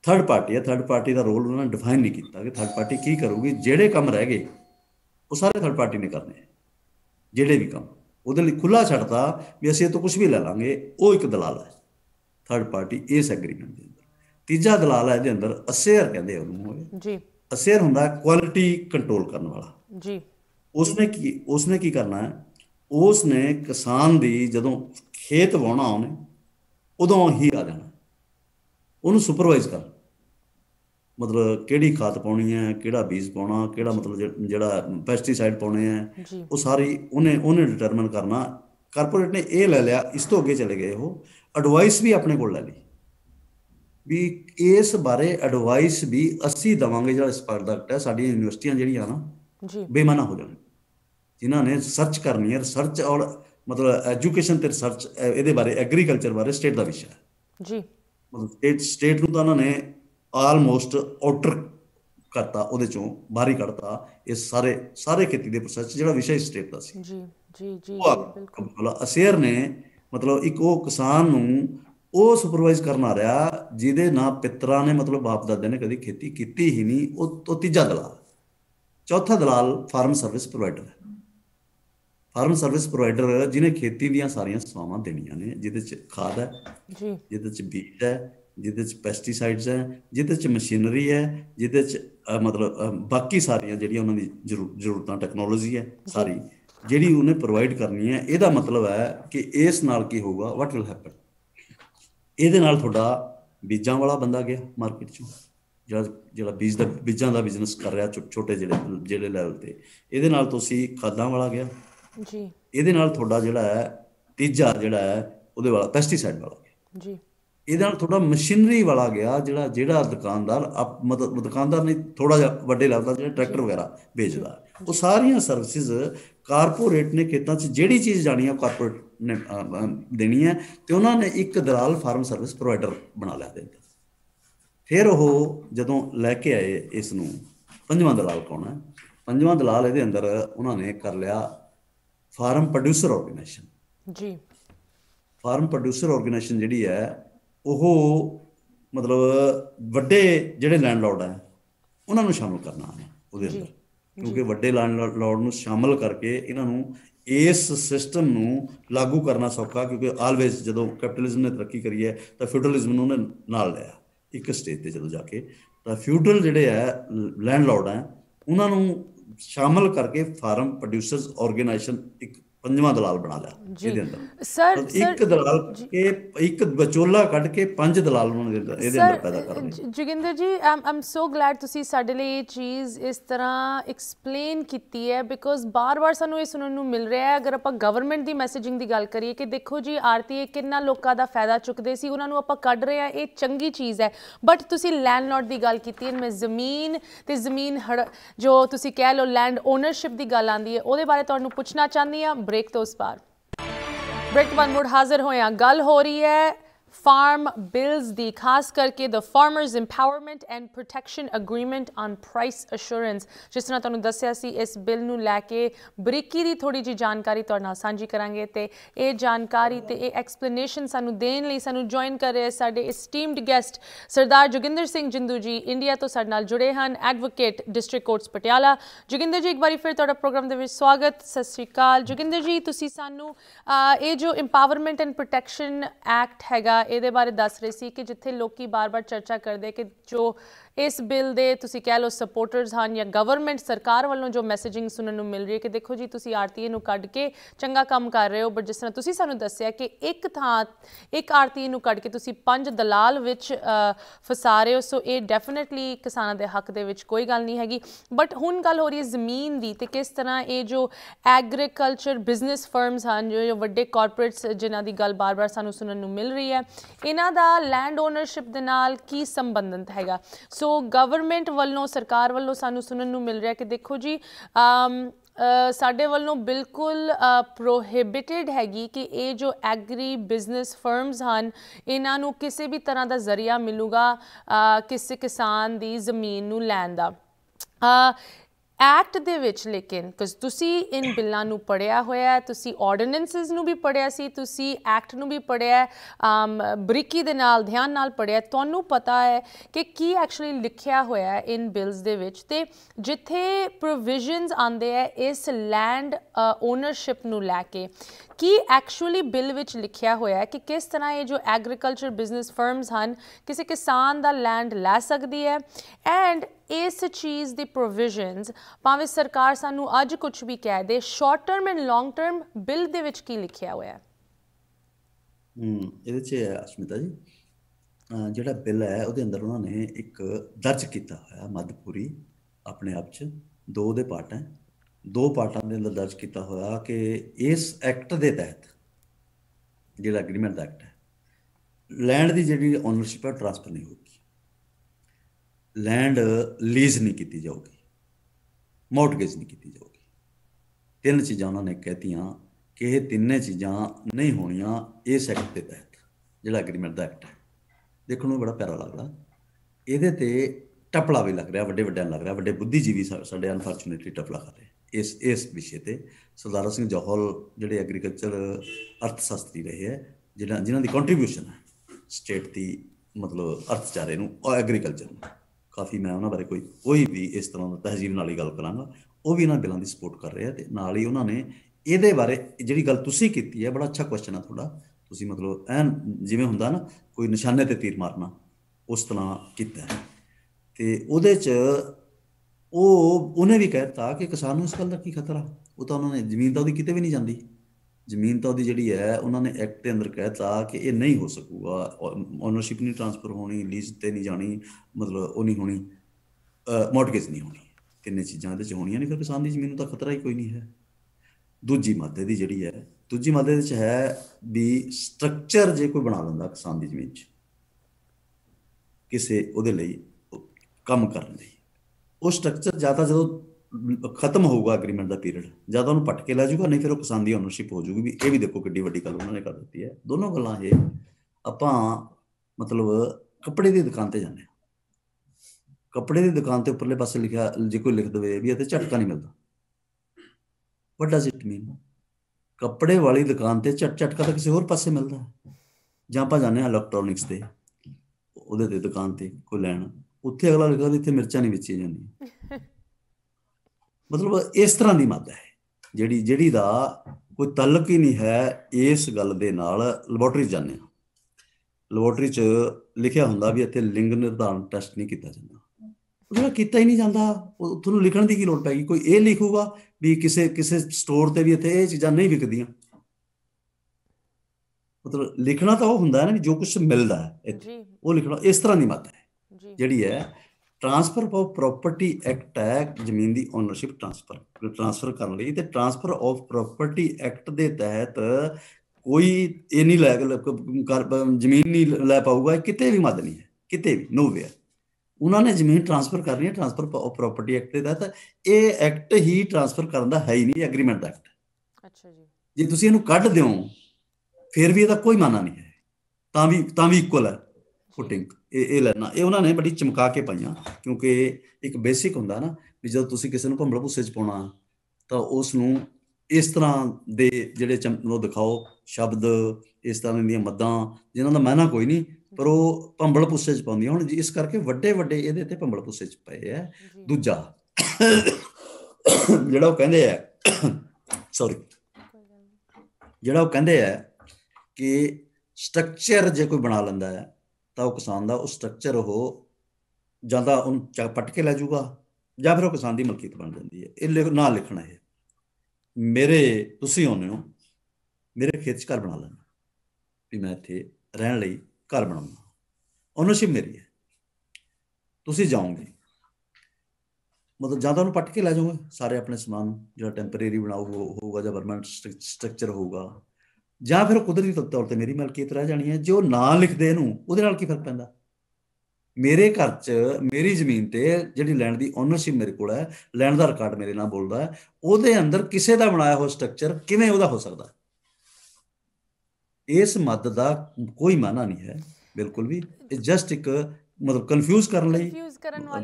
ਥਰਡ ਪਾਰਟੀ ਹੈ ਥਰਡ ਪਾਰਟੀ ਦਾ ਰੋਲ ਉਹਨਾਂ ਨੇ ਡਿਫਾਈਨ ਨਹੀਂ ਕੀਤਾ ਕਿ ਥਰਡ ਪਾਰਟੀ ਕੀ ਕਰੂਗੀ ਜਿਹੜੇ ਕੰਮ ਰਹਿ ਗਏ ਉਹ ਸਾਰੇ ਥਰਡ ਪਾਰਟੀ ਨੇ ਕਰਨੇ ਜਿਹੜੇ ਵੀ ਕੰਮ ਉਹਦੇ ਲਈ ਖੁੱਲਾ ਛੱਡਦਾ ਵੀ ਅਸੀਂ ਇਹ ਤੋਂ ਕੁਝ ਵੀ ਲੈ ਲਾਂਗੇ ਉਹ ਇੱਕ ਦਲਾਲ ਹੈ ਥਰਡ ਪਾਰਟੀ ਇਸ ਐਗਰੀਮੈਂਟ ਦੇ ਅੰਦਰ ਤੀਜਾ ਦਲਾਲ ਹੈ ਇਹਦੇ ਅੰਦਰ ਅਸੇਅਰ ਕਹਿੰਦੇ ਉਹਨੂੰ ਜੀ ਅਸੇਅਰ ਹੁੰਦਾ ਕੁਆਲਿਟੀ ਕੰਟਰੋਲ ਕਰਨ ਵਾਲਾ ਜੀ ਉਸਨੇ ਕੀ ਉਸਨੇ ਕੀ ਕਰਨਾ ਹੈ ਉਸਨੇ ਕਿਸਾਨ ਦੀ ਜਦੋਂ ਖੇਤ ਵਾਉਣਾ ਉਹਨੇ ਉਦੋਂ ਹੀ ਆ ਜਾਣਾ ਉਹਨੂੰ ਸੁਪਰਵਾਈਜ਼ ਕਰ ਮਤਲਬ ਕਿਹੜੀ ਖਾਦ ਪਾਉਣੀ ਹੈ ਕਿਹੜਾ ਬੀਜ ਪਾਉਣਾ ਕਿਹੜਾ ਮਤਲਬ ਜਿਹੜਾ ਪੈਸਟੀਸਾਈਡ ਪਾਉਣੇ ਆ ਉਹ ਸਾਰੀ ਉਹਨੇ ਉਹਨੇ ਡਿਟਰਮਨ ਕਰਨਾ ਕਾਰਪੋਰੇਟ ਨੇ ਇਹ ਲੈ ਲਿਆ ਇਸ ਤੋਂ ਅੱਗੇ ਚਲੇ ਗਏ ਉਹ ਐਡਵਾਈਸ ਵੀ ਆਪਣੇ ਕੋਲ ਲੈ ਲਈ ਵੀ ਇਸ ਬਾਰੇ ਐਡਵਾਈਸ ਵੀ ਅਸੀਂ ਦਵਾਂਗੇ ਜਿਹੜਾ ਇਸ ਪ੍ਰੋਡਕਟ ਹੈ ਸਾਡੀਆਂ ਯੂਨੀਵਰਸਿਟੀਆਂ ਜਿਹੜੀਆਂ ਨਾ ਜੀ ਬੇਮਾਨਾ ਹੋ ਜਾਣ ਜਿਨ੍ਹਾਂ ਨੇ ਸਰਚ ਕਰਨੀ ਹੈ ਰਿਸਰਚ ਔਰ ਮਤਲਬ ਐਜੂਕੇਸ਼ਨ ਤੇ ਰਿਸਰਚ ਇਹਦੇ ਬਾਰੇ ਐਗਰੀਕਲਚਰ ਬਾਰੇ ਸਟੇਟ ਦਾ ਵਿਸ਼ਾ ਹੈ ਜੀ ਮਤਲਬ ਸਟੇਟ ਸਟੇਟ ਨੂੰ ਤਾਂ ਉਹਨਾਂ ਨੇ ਆਲਮੋਸਟ ਆਊਟਰ ਕਰਤਾ ਉਹਦੇ ਚੋਂ ਬਾਹਰ ਹੀ ਕੱਢਤਾ ਇਹ ਸਾਰੇ ਸਾਰੇ ਖੇਤੀ ਦੇ ਪ੍ਰੋਸੈਸ ਜਿਹੜਾ ਵਿਸ਼ਾ ਇਸ ਸਟੇਟ ਦਾ ਸੀ ਜੀ ਜੀ ਜੀ ਬਿਲਕੁਲ ਮਤਲਬ ਅਸੇਰ ਨੇ ਮਤਲਬ ਇੱਕ ਉਹ ਕਿਸਾਨ ਨੂੰ ਉਹ ਸੁਪਰਵਾਈਜ਼ ਕਰਨ ਆ ਰਿਹਾ ਜਿਹਦੇ ਨਾਂ ਪਿਤਰਾ ਨੇ ਮਤਲਬ ਬਾਪ ਦਾਦੇ ਨੇ ਕਦੀ ਖੇਤੀ ਕੀਤੀ ਹੀ ਨਹੀਂ ਉਹ ਤੀਜਾ ਦਲਾਲ ਚੌਥਾ ਦਲਾਲ ਫਾਰਮ ਸਰਵਿਸ ਪ੍ਰੋਵਾਈਡਰ ਹੈ ਫਾਰਮ ਸਰਵਿਸ ਪ੍ਰੋਵਾਈਡਰ ਜਿਹਨੇ ਖੇਤੀ ਦੀਆਂ ਸਾਰੀਆਂ ਸੇਵਾਵਾਂ ਦੇਣੀਆਂ ਨੇ ਜਿਹਦੇ ਚ ਖਾਦ ਹੈ ਜੀ ਜਿਹਦੇ ਚ ਬੀਜ ਹੈ ਜਿਹਦੇ ਚ ਪੈਸਟੀਸਾਈਡਸ ਹੈ ਜਿਹਦੇ ਚ ਮਸ਼ੀਨਰੀ ਹੈ ਜਿਹਦੇ ਚ ਮਤਲਬ ਬਾਕੀ ਸਾਰੀਆਂ ਜਿਹੜੀਆਂ ਉਹਨਾਂ ਦੀ ਜ਼ਰੂਰਤਾਂ ਟੈਕਨੋਲੋਜੀ ਹੈ ਸਾਰੀ ਜਿਹੜੀ ਉਹਨੇ ਪ੍ਰੋਵਾਈਡ ਕਰਨੀ ਹੈ ਇਹਦਾ ਮਤਲਬ ਹੈ ਕਿ ਇਸ ਨਾਲ ਕੀ ਹੋਊਗਾ ਵਾਟ ਵਿਲ ਹੈਪਨ ਇਹਦੇ ਨਾਲ ਤੁਹਾਡਾ ਬੀਜਾਂ ਵਾਲਾ ਬੰਦਾ ਗਿਆ ਮਾਰਕੀਟ ਚੋਂ ਜਿਹੜਾ ਜਿਹੜਾ ਬੀਜ ਦਾ ਬੀਜਾਂ ਦਾ ਬਿਜ਼ਨਸ ਕਰ ਰਿਹਾ ਛੋਟੇ ਜਿਹੜੇ ਜਿਹੜੇ ਲੈਵਲ ਤੇ ਇਹਦੇ ਨਾਲ ਤੁਸੀਂ ਖਾਦਾਂ ਵਾਲਾ ਗਿਆ ਜੀ ਇਹਦੇ ਨਾਲ ਤੁਹਾਡਾ ਜਿਹੜਾ ਹੈ ਤੀਜਾ ਜਿਹੜਾ ਹੈ ਉਹਦੇ ਵਾਲਾ ਪੈਸਟੀਸਾਈਡ ਵਾਲਾ ਜੀ ਇਹਦੇ ਨਾਲ ਥੋੜਾ ਮਸ਼ੀਨਰੀ ਵਾਲਾ ਗਿਆ ਜਿਹੜਾ ਜਿਹੜਾ ਦੁਕਾਨਦਾਰ ਮਤਲਬ ਦੁਕਾਨਦਾਰ ਨਹੀਂ ਥੋੜਾ ਜਿਹਾ ਵੱਡੇ ਲੱਗਦਾ ਜਿਹੜਾ ਟਰੈਕਟਰ ਵਗੈਰਾ ਵੇਚਦਾ ਉਹ ਸਾਰੀਆਂ ਸਰਵਿਸਿਜ਼ ਕਾਰਪੋਰੇਟ ਨੇ ਖੇਤਾਂ 'ਚ ਜਿਹੜੀ ਚੀਜ਼ ਜਾਣੀ ਆ ਕਾਰਪੋਰੇਟ ਨੇ ਦੇਣੀ ਹੈ ਤੇ ਉਹਨਾਂ ਨੇ ਇੱਕ ਦਲਾਲ ਫਾਰਮ ਸਰਵਿਸ ਪ੍ਰੋਵਾਈਡਰ ਬਣਾ ਲਿਆ ਦਿੱਤਾ ਫਿਰ ਉਹ ਜਦੋਂ ਲੈ ਕੇ ਆਏ ਇਸ ਨੂੰ ਪੰਜਵਾਂ ਦਲਾਲ ਕੌਣ ਹੈ ਪੰਜਵਾਂ ਦਲਾਲ ਇਹਦੇ ਅੰਦਰ ਉਹਨਾਂ ਨੇ ਕਰ ਲਿਆ ਫਾਰਮ ਪ੍ਰੋਡਿਊਸਰ ਆਰਗੇਨਾਈਜੇਸ਼ਨ ਜੀ ਫਾਰਮ ਪ੍ਰੋਡਿਊਸਰ ਆਰਗੇਨਾਈਜੇਸ਼ਨ ਜਿਹੜੀ ਹੈ ਉਹ ਮਤਲਬ ਵੱਡੇ ਜਿਹੜੇ ਲੈਂਡਲੋਰਡ ਆ ਉਹਨਾਂ ਨੂੰ ਸ਼ਾਮਲ ਕਰਨਾ ਹੈ ਉਹਦੇ ਅੰਦਰ ਕਿਉਂਕਿ ਵੱਡੇ ਲੈਂਡਲੋਰਡ ਨੂੰ ਸ਼ਾਮਲ ਕਰਕੇ ਇਹਨਾਂ ਨੂੰ ਇਸ ਸਿਸਟਮ ਨੂੰ ਲਾਗੂ ਕਰਨਾ ਸੌਖਾ ਕਿਉਂਕਿ ਆਲਵੇਸ ਜਦੋਂ ਕੈਪੀਟਲਿਜ਼ਮ ਨੇ ਤਰੱਕੀ ਕਰੀ ਹੈ ਤਾਂ ਫਿਊਡਲਿਜ਼ਮ ਨੂੰ ਉਹਨੇ ਨਾਲ ਲਿਆ ਇੱਕ ਸਟੇਜ ਤੇ ਜਦੋਂ ਜਾ ਕੇ ਤਾਂ ਫਿਊਡਲ ਜਿਹੜੇ ਆ ਲੈਂਡਲੋਰਡ ਆ ਉਹਨਾਂ ਨੂੰ ਸ਼ਾਮਲ ਕਰਕੇ ਫਾਰਮ ਪ੍ਰੋਡਿਊਸਰਸ ਆਰਗੇਨਾਈਜੇਸ਼ਨ ਇੱਕ ਪੰਜਵਾਂ ਦਲਾਲ ਬਣਾ ਲਿਆ ਇਹਦੇ ਅੰਦਰ ਸਰ ਇੱਕ ਦਲਾਲ ਕੇ ਇੱਕ ਬਚੋਲਾ ਕੱਢ ਕੇ ਪੰਜ ਦਲਾਲ ਉਹਨਾਂ ਦੇ ਇਹਦੇ ਅੰਦਰ ਪੈਦਾ ਕਰ ਰਹੇ ਜਗਿੰਦਰ ਜੀ ਆਮ ਆਮ ਸੋ ਗਲੈਡ ਤੁਸੀਂ ਸਾਡੇ ਲਈ ਇਹ ਚੀਜ਼ ਇਸ ਤਰ੍ਹਾਂ ਐਕਸਪਲੇਨ ਕੀਤੀ ਹੈ ਬਿਕੋਜ਼ ਬਾਰ-ਬਾਰ ਸਾਨੂੰ ਇਹ ਸੁਣਨ ਨੂੰ ਮਿਲ ਰਿਹਾ ਹੈ ਅਗਰ ਆਪਾਂ ਗਵਰਨਮੈਂਟ ਦੀ ਮੈਸੇਜਿੰਗ ਦੀ ਗੱਲ ਕਰੀਏ ਕਿ ਦੇਖੋ ਜੀ ਆਰਟੀਏ ਕਿੰਨਾ ਲੋਕਾਂ ਦਾ ਫਾਇਦਾ ਚੁੱਕਦੇ ਸੀ ਉਹਨਾਂ ਨੂੰ ਆਪਾਂ ਕੱਢ ਰਹੇ ਆ ਇਹ ਚੰਗੀ ਚੀਜ਼ ਹੈ ਬਟ ਤੁਸੀਂ ਲੈਂਡਲੋਰਡ ਦੀ ਗੱਲ ਕੀਤੀ ਹੈ ਮੈਂ ਜ਼ਮੀਨ ਤੇ ਜ਼ਮੀਨ ਜੋ ਤੁਸੀਂ ਕਹਿ ਲਓ ਲੈਂਡ ਓਨਰਸ਼ਿਪ ਦੀ ਗੱਲ ਆਂਦੀ ਹੈ ਉਹਦੇ ਬਾਰੇ ਤੁਹਾਨੂੰ ਪੁੱਛਣਾ ਚਾਹੁੰਦੀ ਆ ਬ੍ਰੇਕ ਤੋਂ ਉਸ ਪਾਰ ਬ੍ਰੇਕ ਤੋਂ ਬਾਅਦ ਮੁੜ ਹਾਜ਼ਰ ਹੋਇਆ ਗੱਲ ਹੋ ਰਹੀ ਹੈ farm bills ਦੀ ਖਾਸ ਕਰਕੇ the farmers empowerment and protection agreement on price assurance ਜਿਸ ਤਰ੍ਹਾਂ ਤੁਹਾਨੂੰ ਦੱਸਿਆ ਸੀ ਇਸ ਬਿੱਲ ਨੂੰ ਲੈ ਕੇ ਬਰੀਕੀ ਦੀ ਥੋੜੀ ਜੀ ਜਾਣਕਾਰੀ ਤੁਹਾਡੇ ਨਾਲ ਸਾਂਝੀ ਕਰਾਂਗੇ ਤੇ ਇਹ ਜਾਣਕਾਰੀ ਤੇ ਇਹ ਐਕਸਪਲੇਨੇਸ਼ਨ ਸਾਨੂੰ ਦੇਣ ਲਈ ਸਾਨੂੰ ਜੁਆਇਨ ਕਰ ਰਹੇ ਸਾਡੇ esteemed guest Sardar Joginder Singh Jindu ji India ਤੋਂ ਸਾਡੇ ਨਾਲ ਜੁੜੇ ਹਨ advocate district courts Patiala Joginder ji ਇੱਕ ਵਾਰੀ ਫਿਰ ਤੁਹਾਡਾ ਪ੍ਰੋਗਰਾਮ ਦੇ ਵਿੱਚ ਸਵਾਗਤ ਸਤਿ ਸ੍ਰੀ ਅਕਾਲ ਜੋਗਿੰਦਰ ਜੀ ਤੁਸੀਂ ਸਾਨੂੰ ਇਹ ਜੋ ਇੰਪਾਵਰਮੈਂਟ ਐਂਡ ਪ੍ਰੋਟੈਕਸ਼ਨ ਐਕਟ ਹੈਗਾ ਇਹਦੇ ਬਾਰੇ ਦੱਸ ਰਹੇ ਸੀ ਕਿ ਜਿੱਥੇ ਲੋਕੀ ਬਾਰ-ਬਾਰ ਚਰਚਾ ਕਰਦੇ ਕਿ ਜੋ ਇਸ ਬਿੱਲ ਦੇ ਤੁਸੀਂ ਕਹਿ ਲਓ ਸਪੋਰਟਰਸ ਹਨ ਜਾਂ ਗਵਰਨਮੈਂਟ ਸਰਕਾਰ ਵੱਲੋਂ ਜੋ ਮੈਸੇਜਿੰਗ ਸੁਣਨ ਨੂੰ ਮਿਲ ਰਹੀ ਹੈ ਕਿ ਦੇਖੋ ਜੀ ਤੁਸੀਂ ਆਰਟੀਏ ਨੂੰ ਕੱਢ ਕੇ ਚੰਗਾ ਕੰਮ ਕਰ ਰਹੇ ਹੋ ਬਟ ਜਿਸ ਤਰ੍ਹਾਂ ਤੁਸੀਂ ਸਾਨੂੰ ਦੱਸਿਆ ਕਿ ਇੱਕ ਥਾਂ ਇੱਕ ਆਰਟੀਏ ਨੂੰ ਕੱਢ ਕੇ ਤੁਸੀਂ ਪੰਜ ਦਲਾਲ ਵਿੱਚ ਫਸਾ ਰਹੇ ਹੋ ਸੋ ਇਹ ਡੈਫੀਨਿਟਲੀ ਕਿਸਾਨਾਂ ਦੇ ਹੱਕ ਦੇ ਵਿੱਚ ਕੋਈ ਗੱਲ ਨਹੀਂ ਹੈਗੀ ਬਟ ਹੁਣ ਗੱਲ ਹੋ ਰਹੀ ਹੈ ਜ਼ਮੀਨ ਦੀ ਤੇ ਕਿਸ ਤਰ੍ਹਾਂ ਇਹ ਜੋ ਐਗਰੀਕਲਚਰ ਬਿਜ਼ਨਸ ਫਰਮਸ ਹਨ ਜੋ ਵੱਡੇ ਕਾਰਪੋਰੇਟਸ ਜਿਨ੍ਹਾਂ ਦੀ ਗੱਲ ਬਾਰ-ਬਾਰ ਸਾਨੂੰ ਸੁਣਨ ਨੂੰ ਮਿਲ ਰਹੀ ਹੈ ਇਹਨਾਂ ਦਾ ਲੈਂਡ ਓਨਰਸ਼ਿਪ ਦੇ ਨਾਲ ਕੀ ਸੰਬੰਧਨ ਹੈਗਾ ਸੋ ਜੋ ਗਵਰਨਮੈਂਟ ਵੱਲੋਂ ਸਰਕਾਰ ਵੱਲੋਂ ਸਾਨੂੰ ਸੁਣਨ ਨੂੰ ਮਿਲ ਰਿਹਾ ਕਿ ਦੇਖੋ ਜੀ ਸਾਡੇ ਵੱਲੋਂ ਬਿਲਕੁਲ ਪ੍ਰੋਹਿਬਿਟਿਡ ਹੈਗੀ ਕਿ ਇਹ ਜੋ ਐਗਰੀ ਬਿਜ਼ਨਸ ਫਰਮਸ ਹਨ ਇਹਨਾਂ ਨੂੰ ਕਿਸੇ ਵੀ ਤਰ੍ਹਾਂ ਦਾ ਜ਼ਰੀਆ ਮਿਲੂਗਾ ਕਿਸੇ ਕਿਸਾਨ ਦੀ ਜ਼ਮੀਨ ਨੂੰ ਲੈਣ ਦਾ ਐਕਟ ਦੇ ਵਿੱਚ ਲੇਕਿਨ ਕਿਉਂਕਿ ਤੁਸੀਂ ਇਨ ਬਿੱਲਾਂ ਨੂੰ ਪੜਿਆ ਹੋਇਆ ਹੈ ਤੁਸੀਂ ਆਰਡੀਨੈਂਸਸ ਨੂੰ ਵੀ ਪੜਿਆ ਸੀ ਤੁਸੀਂ ਐਕਟ ਨੂੰ ਵੀ ਪੜਿਆ ਬਰੀਕੀ ਦੇ ਨਾਲ ਧਿਆਨ ਨਾਲ ਪੜਿਆ ਤੁਹਾਨੂੰ ਪਤਾ ਹੈ ਕਿ ਕੀ ਐਕਚੁਅਲੀ ਲਿਖਿਆ ਹੋਇਆ ਹੈ ਇਨ ਬਿਲਸ ਦੇ ਵਿੱਚ ਤੇ ਜਿੱਥੇ ਪ੍ਰੋਵੀਜ਼ਨਸ ਆਉਂਦੇ ਹੈ ਇਸ ਲੈਂਡ ਓਨਰਸ਼ਿਪ ਨੂੰ ਲੈ ਕੇ ਕੀ ਐਕਚੁਅਲੀ ਬਿੱਲ ਵਿੱਚ ਲਿਖਿਆ ਹੋਇਆ ਹੈ ਕਿ ਕਿਸ ਤਰ੍ਹਾਂ ਇਹ ਜੋ ਐਗਰੀਕਲਚਰ ਬਿਜ਼ਨਸ ਫਰਮਸ ਹਨ ਕਿਸੇ ਕਿਸਾਨ ਦਾ ਲੈਂਡ ਲੈ ਸਕਦੀ ਹੈ ਐਂਡ ਇਸ ਚੀਜ਼ ਦੀ ਪ੍ਰੋਵੀਜ਼ਨਸ ਭਾਵੇਂ ਸਰਕਾਰ ਸਾਨੂੰ ਅੱਜ ਕੁਝ ਵੀ ਕਹਿ ਦੇ short term and long term bill ਦੇ ਵਿੱਚ ਕੀ ਲਿਖਿਆ ਹੋਇਆ ਹੈ ਹਮ ਇਹਦੇ ਚ ਅਸਮਿਤਾ ਜੀ ਜਿਹੜਾ ਬਿੱਲ ਹੈ ਉਹਦੇ ਅੰਦਰ ਉਹਨਾਂ ਨੇ ਇੱਕ ਦਰਜ ਕੀਤਾ ਹੋਇਆ ਮਦਪੂਰੀ ਆਪਣੇ ਆਪ ਚ ਦੋ ਦੇ ਪਾਰਟ ਹੈ ਦੋ ਪਾਰਟਾਂ ਦੇ ਅੰਦਰ ਦਰਜ ਕੀਤਾ ਹੋਇਆ ਕਿ ਇਸ ਐਕਟ ਦੇ ਤਹਿਤ ਜਿਹੜਾ ਐਗਰੀਮੈਂਟ ਦਾ ਐਕਟ ਹੈ ਲੈਂਡ ਦੀ ਜਿਹੜੀ ਓਨਰਸ਼ਿਪ ਹੈ ਟ੍ਰਾਂਸਫਰ ਨਹੀਂ ਹੋਊਗੀ ਲੈਂਡ ਲੀਜ਼ ਨਹੀਂ ਕੀਤੀ ਜਾਊਗੀ ਮੌਰਟਗੇਜ ਨਹੀਂ ਕੀਤੀ ਜਾਊਗੀ ਤਿੰਨ ਚੀਜ਼ਾਂ ਉਹਨਾਂ ਨੇ ਕਹਿਤੀਆਂ ਕਿ ਇਹ ਤਿੰਨੇ ਚੀਜ਼ਾਂ ਨਹੀਂ ਹੋਣੀਆਂ ਇਸ ਐਕਟ ਦੇ ਤਹਿਤ ਜਿਹੜਾ ਐਗਰੀਮੈਂਟ ਦਾ ਐਕਟ ਹੈ ਦੇਖਣ ਨੂੰ ਬੜਾ ਪਿਆਰਾ ਲੱਗਦਾ ਇਹਦੇ ਤੇ ਟਪਲਾ ਵੀ ਲੱਗ ਰਿਹਾ ਵੱਡੇ ਵੱਡਿਆਂ ਲੱਗ ਰਿਹਾ ਵੱਡੇ ਬੁੱਧੀਜੀਵੀ ਸਾਡੇ ਅਨਫੋਰਚੂਨੇਟਲੀ ਟਪਲਾ ਕਰ ਰਹੇ ਇਸ ਇਸ ਵਿਸ਼ੇ ਤੇ ਸਰਦਾਰ ਸਿੰਘ ਜੋਹਲ ਜਿਹੜੇ ਐਗਰੀਕਲਚਰ ਅਰਥ ਸ਼ਾਸਤਰੀ ਰਹੇ ਹੈ ਜਿਨ੍ਹਾਂ ਜਿਨ੍ਹਾਂ ਦੀ ਕੰਟਰੀਬਿਊਸ਼ਨ ਹੈ ਸਟੇਟ ਦੀ ਮਤਲਬ ਅਰਥਚਾਰੇ ਨੂੰ ਔਰ ਐਗਰੀਕਲਚਰ ਨੂੰ ਕਾਫੀ ਮੈਂ ਉਹਨਾਂ ਬਾਰੇ ਕੋਈ ਕੋਈ ਵੀ ਇਸ ਤਰ੍ਹਾਂ ਦਾ ਤਹਿਜ਼ੀਬ ਨਾਲ ਹੀ ਗੱਲ ਕਰਾਂਗਾ ਉਹ ਵੀ ਇਹਨਾਂ ਬਿਲਾਂ ਦੀ ਸਪੋਰਟ ਕਰ ਰਿਹਾ ਤੇ ਨਾਲ ਹੀ ਉਹਨਾਂ ਨੇ ਇਹਦੇ ਬਾਰੇ ਜਿਹੜੀ ਗੱਲ ਤੁਸੀਂ ਕੀਤੀ ਹੈ ਬੜਾ ਅੱਛਾ ਕੁਐਸਚਨ ਆ ਤੁਹਾਡਾ ਤੁਸੀਂ ਮਤਲਬ ਐਨ ਜਿਵੇਂ ਹੁੰਦਾ ਨਾ ਕੋਈ ਨਿਸ਼ਾਨੇ ਤੇ ਤੀਰ ਮਾਰਨਾ ਉਸ ਤਰ੍ਹਾਂ ਕੀਤਾ ਤੇ ਉਹਦੇ ਚ ਉਹ ਉਹਨੇ ਵੀ ਕਹਿਤਾ ਕਿ ਕਿਸਾਨ ਨੂੰ ਇਸ ਗੱਲ ਦਾ ਕੀ ਖਤਰਾ ਉਹ ਤਾਂ ਉਹਨਾਂ ਨੇ ਜ਼ਮੀਨ ਤਾਂ ਉਹਦੀ ਕਿਤੇ ਵੀ ਨਹੀਂ ਜਾਂਦੀ ਜ਼ਮੀਨ ਤਾਂ ਉਹਦੀ ਜਿਹੜੀ ਹੈ ਉਹਨਾਂ ਨੇ ਐਕਟ ਦੇ ਅੰਦਰ ਕਹਿਤਾ ਕਿ ਇਹ ਨਹੀਂ ਹੋ ਸਕੂਗਾ ਓਨਰਸ਼ਿਪ ਨਹੀਂ ਟ੍ਰਾਂਸਫਰ ਹੋਣੀ ਲੀਜ਼ ਤੇ ਨਹੀਂ ਜਾਣੀ ਮਤਲਬ ਉਹ ਨਹੀਂ ਹੋਣੀ ਮੋਰਗੇਜ ਨਹੀਂ ਹੋਣੀ ਕਿੰਨੇ ਚੀਜ਼ਾਂ ਇਹਦੇ ਚ ਹੋਣੀਆਂ ਨਹੀਂ ਫਿਰ ਕਿਸਾਨ ਦੀ ਜ਼ਮੀਨ ਨੂੰ ਤਾਂ ਖਤਰਾ ਹੀ ਕੋਈ ਨਹੀਂ ਹੈ ਦੂਜੀ ਮਾਦੇ ਦੀ ਜਿਹੜੀ ਹੈ ਦੂਜੀ ਮਾਦੇ ਵਿੱਚ ਹੈ ਵੀ ਸਟਰਕਚਰ ਜੇ ਕੋਈ ਬਣਾ ਲੈਂਦਾ ਕਿਸਾਨ ਦੀ ਜ਼ਮੀਨ 'ਚ ਕਿਸੇ ਉਹਦੇ ਲਈ ਕੰਮ ਕਰਨ ਲਈ ਉਹ ਸਟਰਕਚਰ ਜ਼ਿਆਦਾ ਜਦੋਂ ਖਤਮ ਹੋਊਗਾ ਐਗਰੀਮੈਂਟ ਦਾ ਪੀਰੀਅਡ ਜਿਆਦਾ ਉਹਨੂੰ ਪਟਕੇ ਲਾ ਜੂਗਾ ਨਹੀਂ ਫਿਰ ਉਹ ਪਸੰਦੀ ਓਨਰਸ਼ਿਪ ਹੋ ਜੂਗੀ ਵੀ ਇਹ ਵੀ ਦੇਖੋ ਕਿੱਡੀ ਵੱਡੀ ਗੱਲ ਉਹਨਾਂ ਨੇ ਕਰ ਦਿੱਤੀ ਹੈ ਦੋਨੋਂ ਗੱਲਾਂ ਇਹ ਆਪਾਂ ਮਤਲਬ ਕੱਪੜੇ ਦੀ ਦੁਕਾਨ ਤੇ ਜਾਂਦੇ ਆ ਕੱਪੜੇ ਦੀ ਦੁਕਾਨ ਤੇ ਉੱਪਰਲੇ ਪਾਸੇ ਲਿਖਿਆ ਜੇ ਕੋਈ ਲਿਖ ਦਵੇ ਵੀ ਇਹ ਤੇ ਝਟਕਾ ਨਹੀਂ ਮਿਲਦਾ ਵਾਟ ਡਸ ਇਟ ਮੀਨ ਕੱਪੜੇ ਵਾਲੀ ਦੁਕਾਨ ਤੇ ਝਟ ਝਟਕਾ ਤਾਂ ਕਿਸੇ ਹੋਰ ਪਾਸੇ ਮਿਲਦਾ ਜਾਂ ਆਪਾਂ ਜਾਂਦੇ ਆ ਇਲੈਕਟ੍ਰੋਨਿਕਸ ਤੇ ਉਹਦੇ ਤੇ ਦੁਕਾਨ ਤੇ ਕੋਈ ਲੈਣ ਉੱਥੇ ਅਗਲਾ ਲਿਖਦਾ ਇੱਥੇ ਮਿਰਚਾਂ ਨਹੀਂ ਵੇਚੀ ਜਾਂਦੀਆਂ ਮਤਲਬ ਇਸ ਤਰ੍ਹਾਂ ਦੀ ਮਤ ਹੈ ਜਿਹੜੀ ਜਿਹੜੀ ਦਾ ਕੋਈ ਤਲਕ ਹੀ ਨਹੀਂ ਹੈ ਇਸ ਗੱਲ ਦੇ ਨਾਲ ਲੈਬੋਰਟਰੀ ਜਾਂਦੇ ਆ ਲੈਬੋਰਟਰੀ 'ਚ ਲਿਖਿਆ ਹੁੰਦਾ ਵੀ ਇੱਥੇ ਲਿੰਗ ਨਿਰਧਾਰਨ ਟੈਸਟ ਨਹੀਂ ਕੀਤਾ ਜਾਂਦਾ ਉਹ ਕੀਤਾ ਹੀ ਨਹੀਂ ਜਾਂਦਾ ਤੁਹਾਨੂੰ ਲਿਖਣ ਦੀ ਕੀ ਲੋੜ ਪੈਗੀ ਕੋਈ ਇਹ ਲਿਖੂਗਾ ਵੀ ਕਿਸੇ ਕਿਸੇ ਸਟੋਰ ਤੇ ਵੀ ਇੱਥੇ ਇਹ ਚੀਜ਼ਾਂ ਨਹੀਂ ਵਿਕਦੀਆਂ ਮਤਲਬ ਲਿਖਣਾ ਤਾਂ ਉਹ ਹੁੰਦਾ ਹੈ ਨਾ ਜੋ ਕੁਝ ਮਿਲਦਾ ਹੈ ਉਹ ਲਿਖਣਾ ਇਸ ਤਰ੍ਹਾਂ ਨਹੀਂ ਮਾਤਾ ਹੈ ਜਿਹੜੀ ਹੈ ਟ੍ਰਾਂਸਫਰ ਆਫ ਪ੍ਰਾਪਰਟੀ ਐਕਟ ਹੈ ਜ਼ਮੀਨ ਦੀ ਓਨਰਸ਼ਿਪ ਟ੍ਰਾਂਸਫਰ ਟ੍ਰਾਂਸਫਰ ਕਰਨ ਲਈ ਤੇ ਟ੍ਰਾਂਸਫਰ ਆਫ ਪ੍ਰਾਪਰਟੀ ਐਕਟ ਦੇ ਤਹਿਤ ਕੋਈ ਇਹ ਨਹੀਂ ਲੈ ਜ਼ਮੀਨ ਨਹੀਂ ਲੈ ਪਾਊਗਾ ਕਿਤੇ ਵੀ ਮਦ ਨਹੀਂ ਹੈ ਕਿਤੇ ਵੀ ਵੇਅਰ ਉਹਨਾਂ ਨੇ ਜ਼ਮੀਨ ਟ੍ਰਾਂਸਫਰ ਕਰਨੀ ਹੈ ਟ੍ਰਾਂਸਫਰ ਆਫ ਪ੍ਰਾਪਰਟੀ ਐਕਟ ਦੇ ਤਹਿਤ ਇਹ ਐਕਟ ਹੀ ਟ੍ਰਾਂਸਫਰ ਕਰਨ ਦਾ ਹੈ ਹੀ ਨਹੀਂ ਐਗਰੀਮੈਂਟ ਦਾ ਐਕਟ ਅੱਛਾ ਜੀ ਜੇ ਤੁਸੀਂ ਇਹਨੂੰ ਕੱਢ ਦਿਓ ਫਿਰ ਵੀ ਇਹਦਾ ਕੋਈ ਮਾਨਾ ਨਹੀਂ ਹੈ ਤਾਂ ਵੀ ਤਾਂ ਵੀ ਇਕੁਅਲ ਹੈ ਫੁਟਿੰਗ ਇਹ ਇਹ ਲੈਣਾ ਇਹ ਉਹਨਾਂ ਨੇ ਬੜੀ ਚਮਕਾ ਕੇ ਪਾਈਆਂ ਕਿਉਂਕਿ ਇੱਕ ਬੇਸਿਕ ਹੁੰਦਾ ਨਾ ਵੀ ਜਦੋਂ ਤੁਸੀਂ ਕਿਸੇ ਨੂੰ ਭੰਬਲ ਭੁੱਸੇ ਚ ਪਾਉਣਾ ਤਾਂ ਉਸ ਨੂੰ ਇਸ ਤਰ੍ਹਾਂ ਦੇ ਜਿਹੜੇ ਨੂੰ ਦਿਖਾਓ ਸ਼ਬਦ ਇਸ ਤਰ੍ਹਾਂ ਦੀਆਂ ਮੱਦਾਂ ਜਿਨ੍ਹਾਂ ਦਾ ਮਾਇਨਾ ਕੋਈ ਨਹੀਂ ਪਰ ਉਹ ਭੰਬਲ ਭੁੱਸੇ ਚ ਪਾਉਂਦੀ ਹੁਣ ਇਸ ਕਰਕੇ ਵੱਡੇ ਵੱਡੇ ਇਹਦੇ ਤੇ ਭੰਬਲ ਭੁੱਸੇ ਚ ਪਏ ਆ ਦੂਜਾ ਜਿਹੜਾ ਉਹ ਕਹਿੰਦੇ ਆ ਸੌਰੀ ਜਿਹੜਾ ਉਹ ਕਹਿੰਦੇ ਆ ਕਿ ਸਟਰਕਚਰ ਜੇ ਕੋਈ ਬਣਾ ਲੈਂਦਾ ਹੈ ਤਾਂ ਉਹ ਕਿਸਾਨ ਦਾ ਉਹ ਸਟਰਕਚਰ ਉਹ ਜਾਂਦਾ ਉਹ ਉਹਨੂੰ ਪਟਕੇ ਕੇ ਲੈ ਜਾਊਗਾ ਜਾਂ ਫਿਰ ਉਹ ਕਿਸਾਨ ਦੀ ਮਲਕੀਤ ਬਣ ਜਾਂਦੀ ਹੈ ਇਹ ਨਾ ਲਿਖਣਾ ਹੈ ਮੇਰੇ ਤੁਸੀਂ ਆਉਂਦੇ ਹੋ ਮੇਰੇ ਖੇਤ 'ਚ ਘਰ ਬਣਾ ਲੈਣਾ ਵੀ ਮੈਂ ਇੱਥੇ ਰਹਿਣ ਲਈ ਘਰ ਬਣਾਉਣਾ ਓਨਰਸ਼ਿਪ ਮੇਰੀ ਹੈ ਤੁਸੀਂ ਜਾਓਗੇ ਮਤਲਬ ਜਾਂਦਾ ਉਹਨੂੰ ਪੱਟ ਕੇ ਲੈ ਜਾਓਗੇ ਸਾਰੇ ਆਪਣੇ ਸਮਾਨ ਜਿਹੜਾ ਟੈਂਪਰੇਰੀ ਬਣਾਉ ਹੋਊਗਾ ਜਾਂ ਪਰਮਨੈਂਟ ਸਟਰਕਚਰ ਹੋਊਗਾ ਜਾਂ ਫਿਰ ਕੁਦਰਤੀ ਤੌਰ ਤੇ ਮੇਰੀ ਮਲਕੀਅਤ ਰਹਿ ਜਾਣੀ ਹੈ ਜੋ ਨਾਂ ਲਿਖਦੇ ਨੂੰ ਉਹਦੇ ਨਾਲ ਕੀ ਫਰਕ ਪੈਂਦਾ ਮੇਰੇ ਘਰ 'ਚ ਮੇਰੀ ਜ਼ਮੀਨ ਤੇ ਜਿਹੜੀ ਲੈਂਡ ਦੀ ਓਨਰਸ਼ਿਪ ਮੇਰੇ ਕੋਲ ਹੈ ਲੈਂਡ ਦਾ ਰਿਕਾਰਡ ਮੇਰੇ ਨਾਲ ਬੋਲਦਾ ਹੈ ਉਹਦੇ ਅੰਦਰ ਕਿਸੇ ਦਾ ਬਣਾਇਆ ਹੋਇਆ ਸਟਰਕਚਰ ਕਿਵੇਂ ਉਹਦਾ ਹੋ ਸਕਦਾ ਇਸ ਮੱਦ ਦਾ ਕੋਈ ਮਾਨਾ ਨਹੀਂ ਹੈ ਬਿਲਕੁਲ ਵੀ ਇਟਸ ਜਸਟ ਇੱਕ ਮਤਲਬ ਕਨਫਿਊਜ਼ ਕਰਨ ਲਈ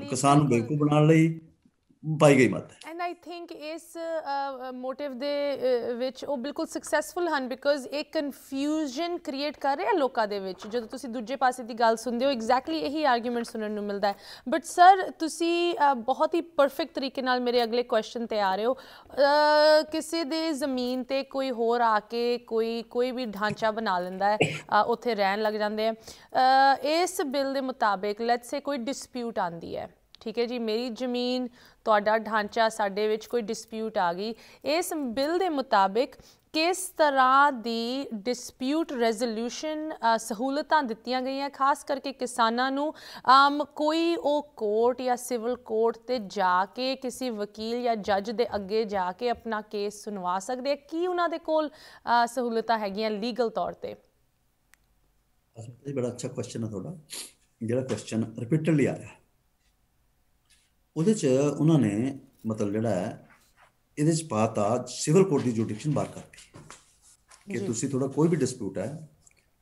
ਕਿਸਾਨ ਨੂੰ ਬੇਕੂ ਬਣਾਉਣ ਲਈ ਪਾਈ ਗਈ ਮਤ ਐਂਡ ਆਈ ਥਿੰਕ ਇਸ ਮੋਟਿਵ ਦੇ ਵਿੱਚ ਉਹ ਬਿਲਕੁਲ ਸਕਸੈਸਫੁਲ ਹਨ ਬਿਕੋਜ਼ ਇਹ ਕਨਫਿਊਜ਼ਨ ਕ੍ਰੀਏਟ ਕਰ ਰਿਹਾ ਲੋਕਾਂ ਦੇ ਵਿੱਚ ਜਦੋਂ ਤੁਸੀਂ ਦੂਜੇ ਪਾਸੇ ਦੀ ਗੱਲ ਸੁਣਦੇ ਹੋ ਐਗਜ਼ੈਕਟਲੀ ਇਹੀ ਆਰਗੂਮੈਂਟ ਸੁਣਨ ਨੂੰ ਮਿਲਦਾ ਹੈ ਬਟ ਸਰ ਤੁਸੀਂ ਬਹੁਤ ਹੀ ਪਰਫੈਕਟ ਤਰੀਕੇ ਨਾਲ ਮੇਰੇ ਅਗਲੇ ਕੁਐਸਚਨ ਤੇ ਆ ਰਹੇ ਹੋ ਕਿਸੇ ਦੇ ਜ਼ਮੀਨ ਤੇ ਕੋਈ ਹੋਰ ਆ ਕੇ ਕੋਈ ਕੋਈ ਵੀ ਢਾਂਚਾ ਬਣਾ ਲੈਂਦਾ ਹੈ ਉੱਥੇ ਰਹਿਣ ਲੱਗ ਜਾਂਦੇ ਆ ਇਸ ਬਿੱਲ ਦੇ ਮੁਤਾਬਿਕ ਲੈਟਸ ਸੇ ਕੋਈ ਡਿਸਪਿਊਟ ਆਂਦੀ ਹੈ ਠੀਕ ਹੈ ਜੀ ਮੇਰੀ ਜ਼ਮੀਨ ਤੁਹਾਡਾ ਢਾਂਚਾ ਸਾਡੇ ਵਿੱਚ ਕੋਈ ਡਿਸਪਿਊਟ ਆ ਗਈ ਇਸ ਬਿੱਲ ਦੇ ਮੁਤਾਬਿਕ ਕਿਸ ਤਰ੍ਹਾਂ ਦੀ ਡਿਸਪਿਊਟ ਰੈਜ਼ੋਲੂਸ਼ਨ ਸਹੂਲਤਾਂ ਦਿੱਤੀਆਂ ਗਈਆਂ ਖਾਸ ਕਰਕੇ ਕਿਸਾਨਾਂ ਨੂੰ ਆਮ ਕੋਈ ਉਹ ਕੋਰਟ ਜਾਂ ਸਿਵਲ ਕੋਰਟ ਤੇ ਜਾ ਕੇ ਕਿਸੇ ਵਕੀਲ ਜਾਂ ਜੱਜ ਦੇ ਅੱਗੇ ਜਾ ਕੇ ਆਪਣਾ ਕੇਸ ਸੁਣਵਾ ਸਕਦੇ ਆ ਕੀ ਉਹਨਾਂ ਦੇ ਕੋਲ ਸਹੂਲਤਾਂ ਹੈਗੀਆਂ ਲੀਗਲ ਤੌਰ ਤੇ ਬੜਾ ਅੱਛਾ ਕੁਐਸਚਨ ਹੈ ਤੁਹਾਡਾ ਜਿਹੜਾ ਕੁਐਸਚਨ ਰਿਪੀਟਡਲੀ ਆ ਰਿਹਾ ਹੈ ਉਹਦੇ ਚ ਉਹਨਾਂ ਨੇ ਮਤਲਬ ਜਿਹੜਾ ਇਹਦੇ ਚ ਪਾਤਾ ਸਿਵਲ ਕੋਰਟ ਦੀ ਜੁਡੀਕਸ਼ਨ ਬਾਹਰ ਕਰਤੀ ਕਿ ਤੁਸੀਂ ਥੋੜਾ ਕੋਈ ਵੀ ਡਿਸਪਿਊਟ ਹੈ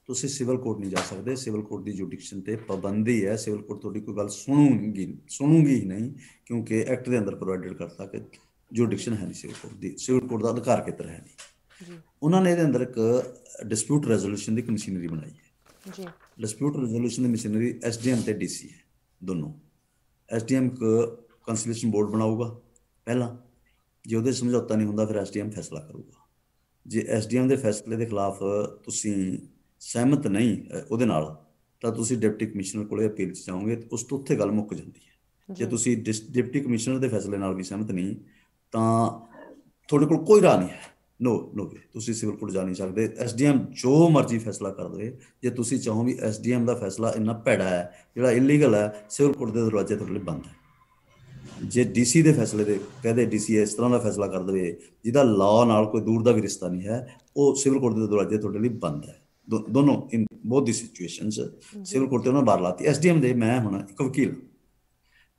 ਤੁਸੀਂ ਸਿਵਲ ਕੋਰਟ ਨਹੀਂ ਜਾ ਸਕਦੇ ਸਿਵਲ ਕੋਰਟ ਦੀ ਜੁਡੀਕਸ਼ਨ ਤੇ ਪਾਬੰਦੀ ਹੈ ਸਿਵਲ ਕੋਰਟ ਤੁਹਾਡੀ ਕੋਈ ਗੱਲ ਸੁਣੂਗੀ ਸੁਣੂਗੀ ਹੀ ਨਹੀਂ ਕਿਉਂਕਿ ਐਕਟ ਦੇ ਅੰਦਰ ਪ੍ਰੋਵਾਈਡਡ ਕਰਤਾ ਕਿ ਜੁਡੀਕਸ਼ਨ ਹੈ ਨਹੀਂ ਸਿਵਲ ਕੋਰਟ ਦੀ ਸਿਵਲ ਕੋਰਟ ਦਾ ਅਧਿਕਾਰ ਕਿਤਰ ਹੈ ਨਹੀਂ ਜੀ ਉਹਨਾਂ ਨੇ ਇਹਦੇ ਅੰਦਰ ਇੱਕ ਡਿਸਪਿਊਟ ਰੈਜ਼ੋਲੂਸ਼ਨ ਦੀ ਕਮਿਸ਼ਨਰੀ ਬਣਾਈ ਹੈ ਜੀ ਡਿਸਪਿਊਟ ਰੈਜ਼ੋਲੂਸ਼ਨ ਦੀ ਮਸ਼ੀਨਰੀ ਐਸਡੀਐਮ ਤੇ ਡੀਸੀ ਹੈ ਦੋਨੋਂ ਐਸਡੀਐਮ ਕੋ ਕੰਸਲੀਸ਼ਨ ਬੋਰਡ ਬਣਾਊਗਾ ਪਹਿਲਾਂ ਜੇ ਉਹਦੇ ਸਮਝੌਤਾ ਨਹੀਂ ਹੁੰਦਾ ਫਿਰ ਐਸਡੀਐਮ ਫੈਸਲਾ ਕਰੂਗਾ ਜੇ ਐਸਡੀਐਮ ਦੇ ਫੈਸਲੇ ਦੇ ਖਿਲਾਫ ਤੁਸੀਂ ਸਹਿਮਤ ਨਹੀਂ ਉਹਦੇ ਨਾਲ ਤਾਂ ਤੁਸੀਂ ਡਿਪਟੀ ਕਮਿਸ਼ਨਰ ਕੋਲੇ ਅਪੀਲ ਚ ਜਾਓਗੇ ਉਸ ਤੋਂ ਉੱਥੇ ਗੱਲ ਮੁੱਕ ਜਾਂਦੀ ਹੈ ਜੇ ਤੁਸੀਂ ਡਿਪਟੀ ਕਮਿਸ਼ਨਰ ਦੇ ਫੈਸਲੇ ਨਾਲ ਵੀ ਸਹਿਮਤ ਨਹੀਂ ਤਾਂ ਤੁਹਾਡੇ ਕੋਲ ਕੋਈ ਰਾਹ ਨਹੀਂ ਹੈ ਨੋ ਨੋ ਤੁਸੀਂ ਸਿਵਲ ਕੋਰਟ ਜਾ ਨਹੀਂ ਸਕਦੇ ਐਸਡੀਐਮ ਜੋ ਮਰਜ਼ੀ ਫੈਸਲਾ ਕਰ ਦੇ ਜੇ ਤੁਸੀਂ ਚਾਹੋ ਵੀ ਐਸਡੀਐਮ ਦਾ ਫੈਸਲਾ ਇੰਨਾ ਭੈੜਾ ਹੈ ਜਿਹੜਾ ਇਲੀਗਲ ਹੈ ਸਿਵਲ ਕੋਰਟ ਦੇ ਦਰਵਾਜ਼ੇ ਤੁਹਾਡੇ ਲਈ ਬੰਦ ਹੈ ਜੇ ਡੀਸੀ ਦੇ ਫੈਸਲੇ ਦੇ ਕਹਦੇ ਡੀਸੀ ਇਸ ਤਰ੍ਹਾਂ ਦਾ ਫੈਸਲਾ ਕਰ ਦੇਵੇ ਜਿਹਦਾ ਲਾਅ ਨਾਲ ਕੋਈ ਦੂਰ ਦਾ ਵੀ ਰਿਸ਼ਤਾ ਨਹੀਂ ਹੈ ਉਹ ਸਿਵਲ ਕੋਰਟ ਦੇ ਦਰਵਾਜ਼ੇ ਤੁਹਾਡੇ ਲਈ ਬੰਦ ਹੈ ਦੋਨੋਂ in both the situations civil court ਤੇ ਉਹਨਾਂ ਬਾਹਰ ਲਾਤੀ ਐਸਡੀਐਮ ਦੇ ਮੈਂ ਹੁਣ ਇੱਕ ਵਕੀਲ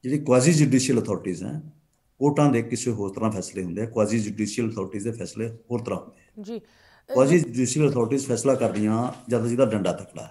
ਜਿਹੜੀ ਕੁਆਜ਼ੀ ਜੁਡੀਸ਼ੀਅਲ ਅਥਾਰਟੀਜ਼ ਹੈ ਕੋਰਟਾਂ ਦੇ ਕਿਸੇ ਹੋਰ ਤਰ੍ਹਾਂ ਫੈਸਲੇ ਹੁੰਦੇ ਆ ਕੁਆਜ਼ੀ ਜੁਡੀਸ਼ੀਅਲ ਅਥਾਰਟੀਜ਼ ਦੇ ਫੈਸਲੇ ਹੋਰ ਤਰ੍ਹਾਂ ਹੁੰਦੇ ਜੀ ਕੁਆਜ਼ੀ ਜੁਡੀਸ਼ੀਅਲ ਅਥਾਰਟੀਜ਼ ਫੈਸਲਾ ਕਰਦੀਆਂ ਜਦ ਜਿਹਦਾ ਡੰਡਾ ਤਕੜਾ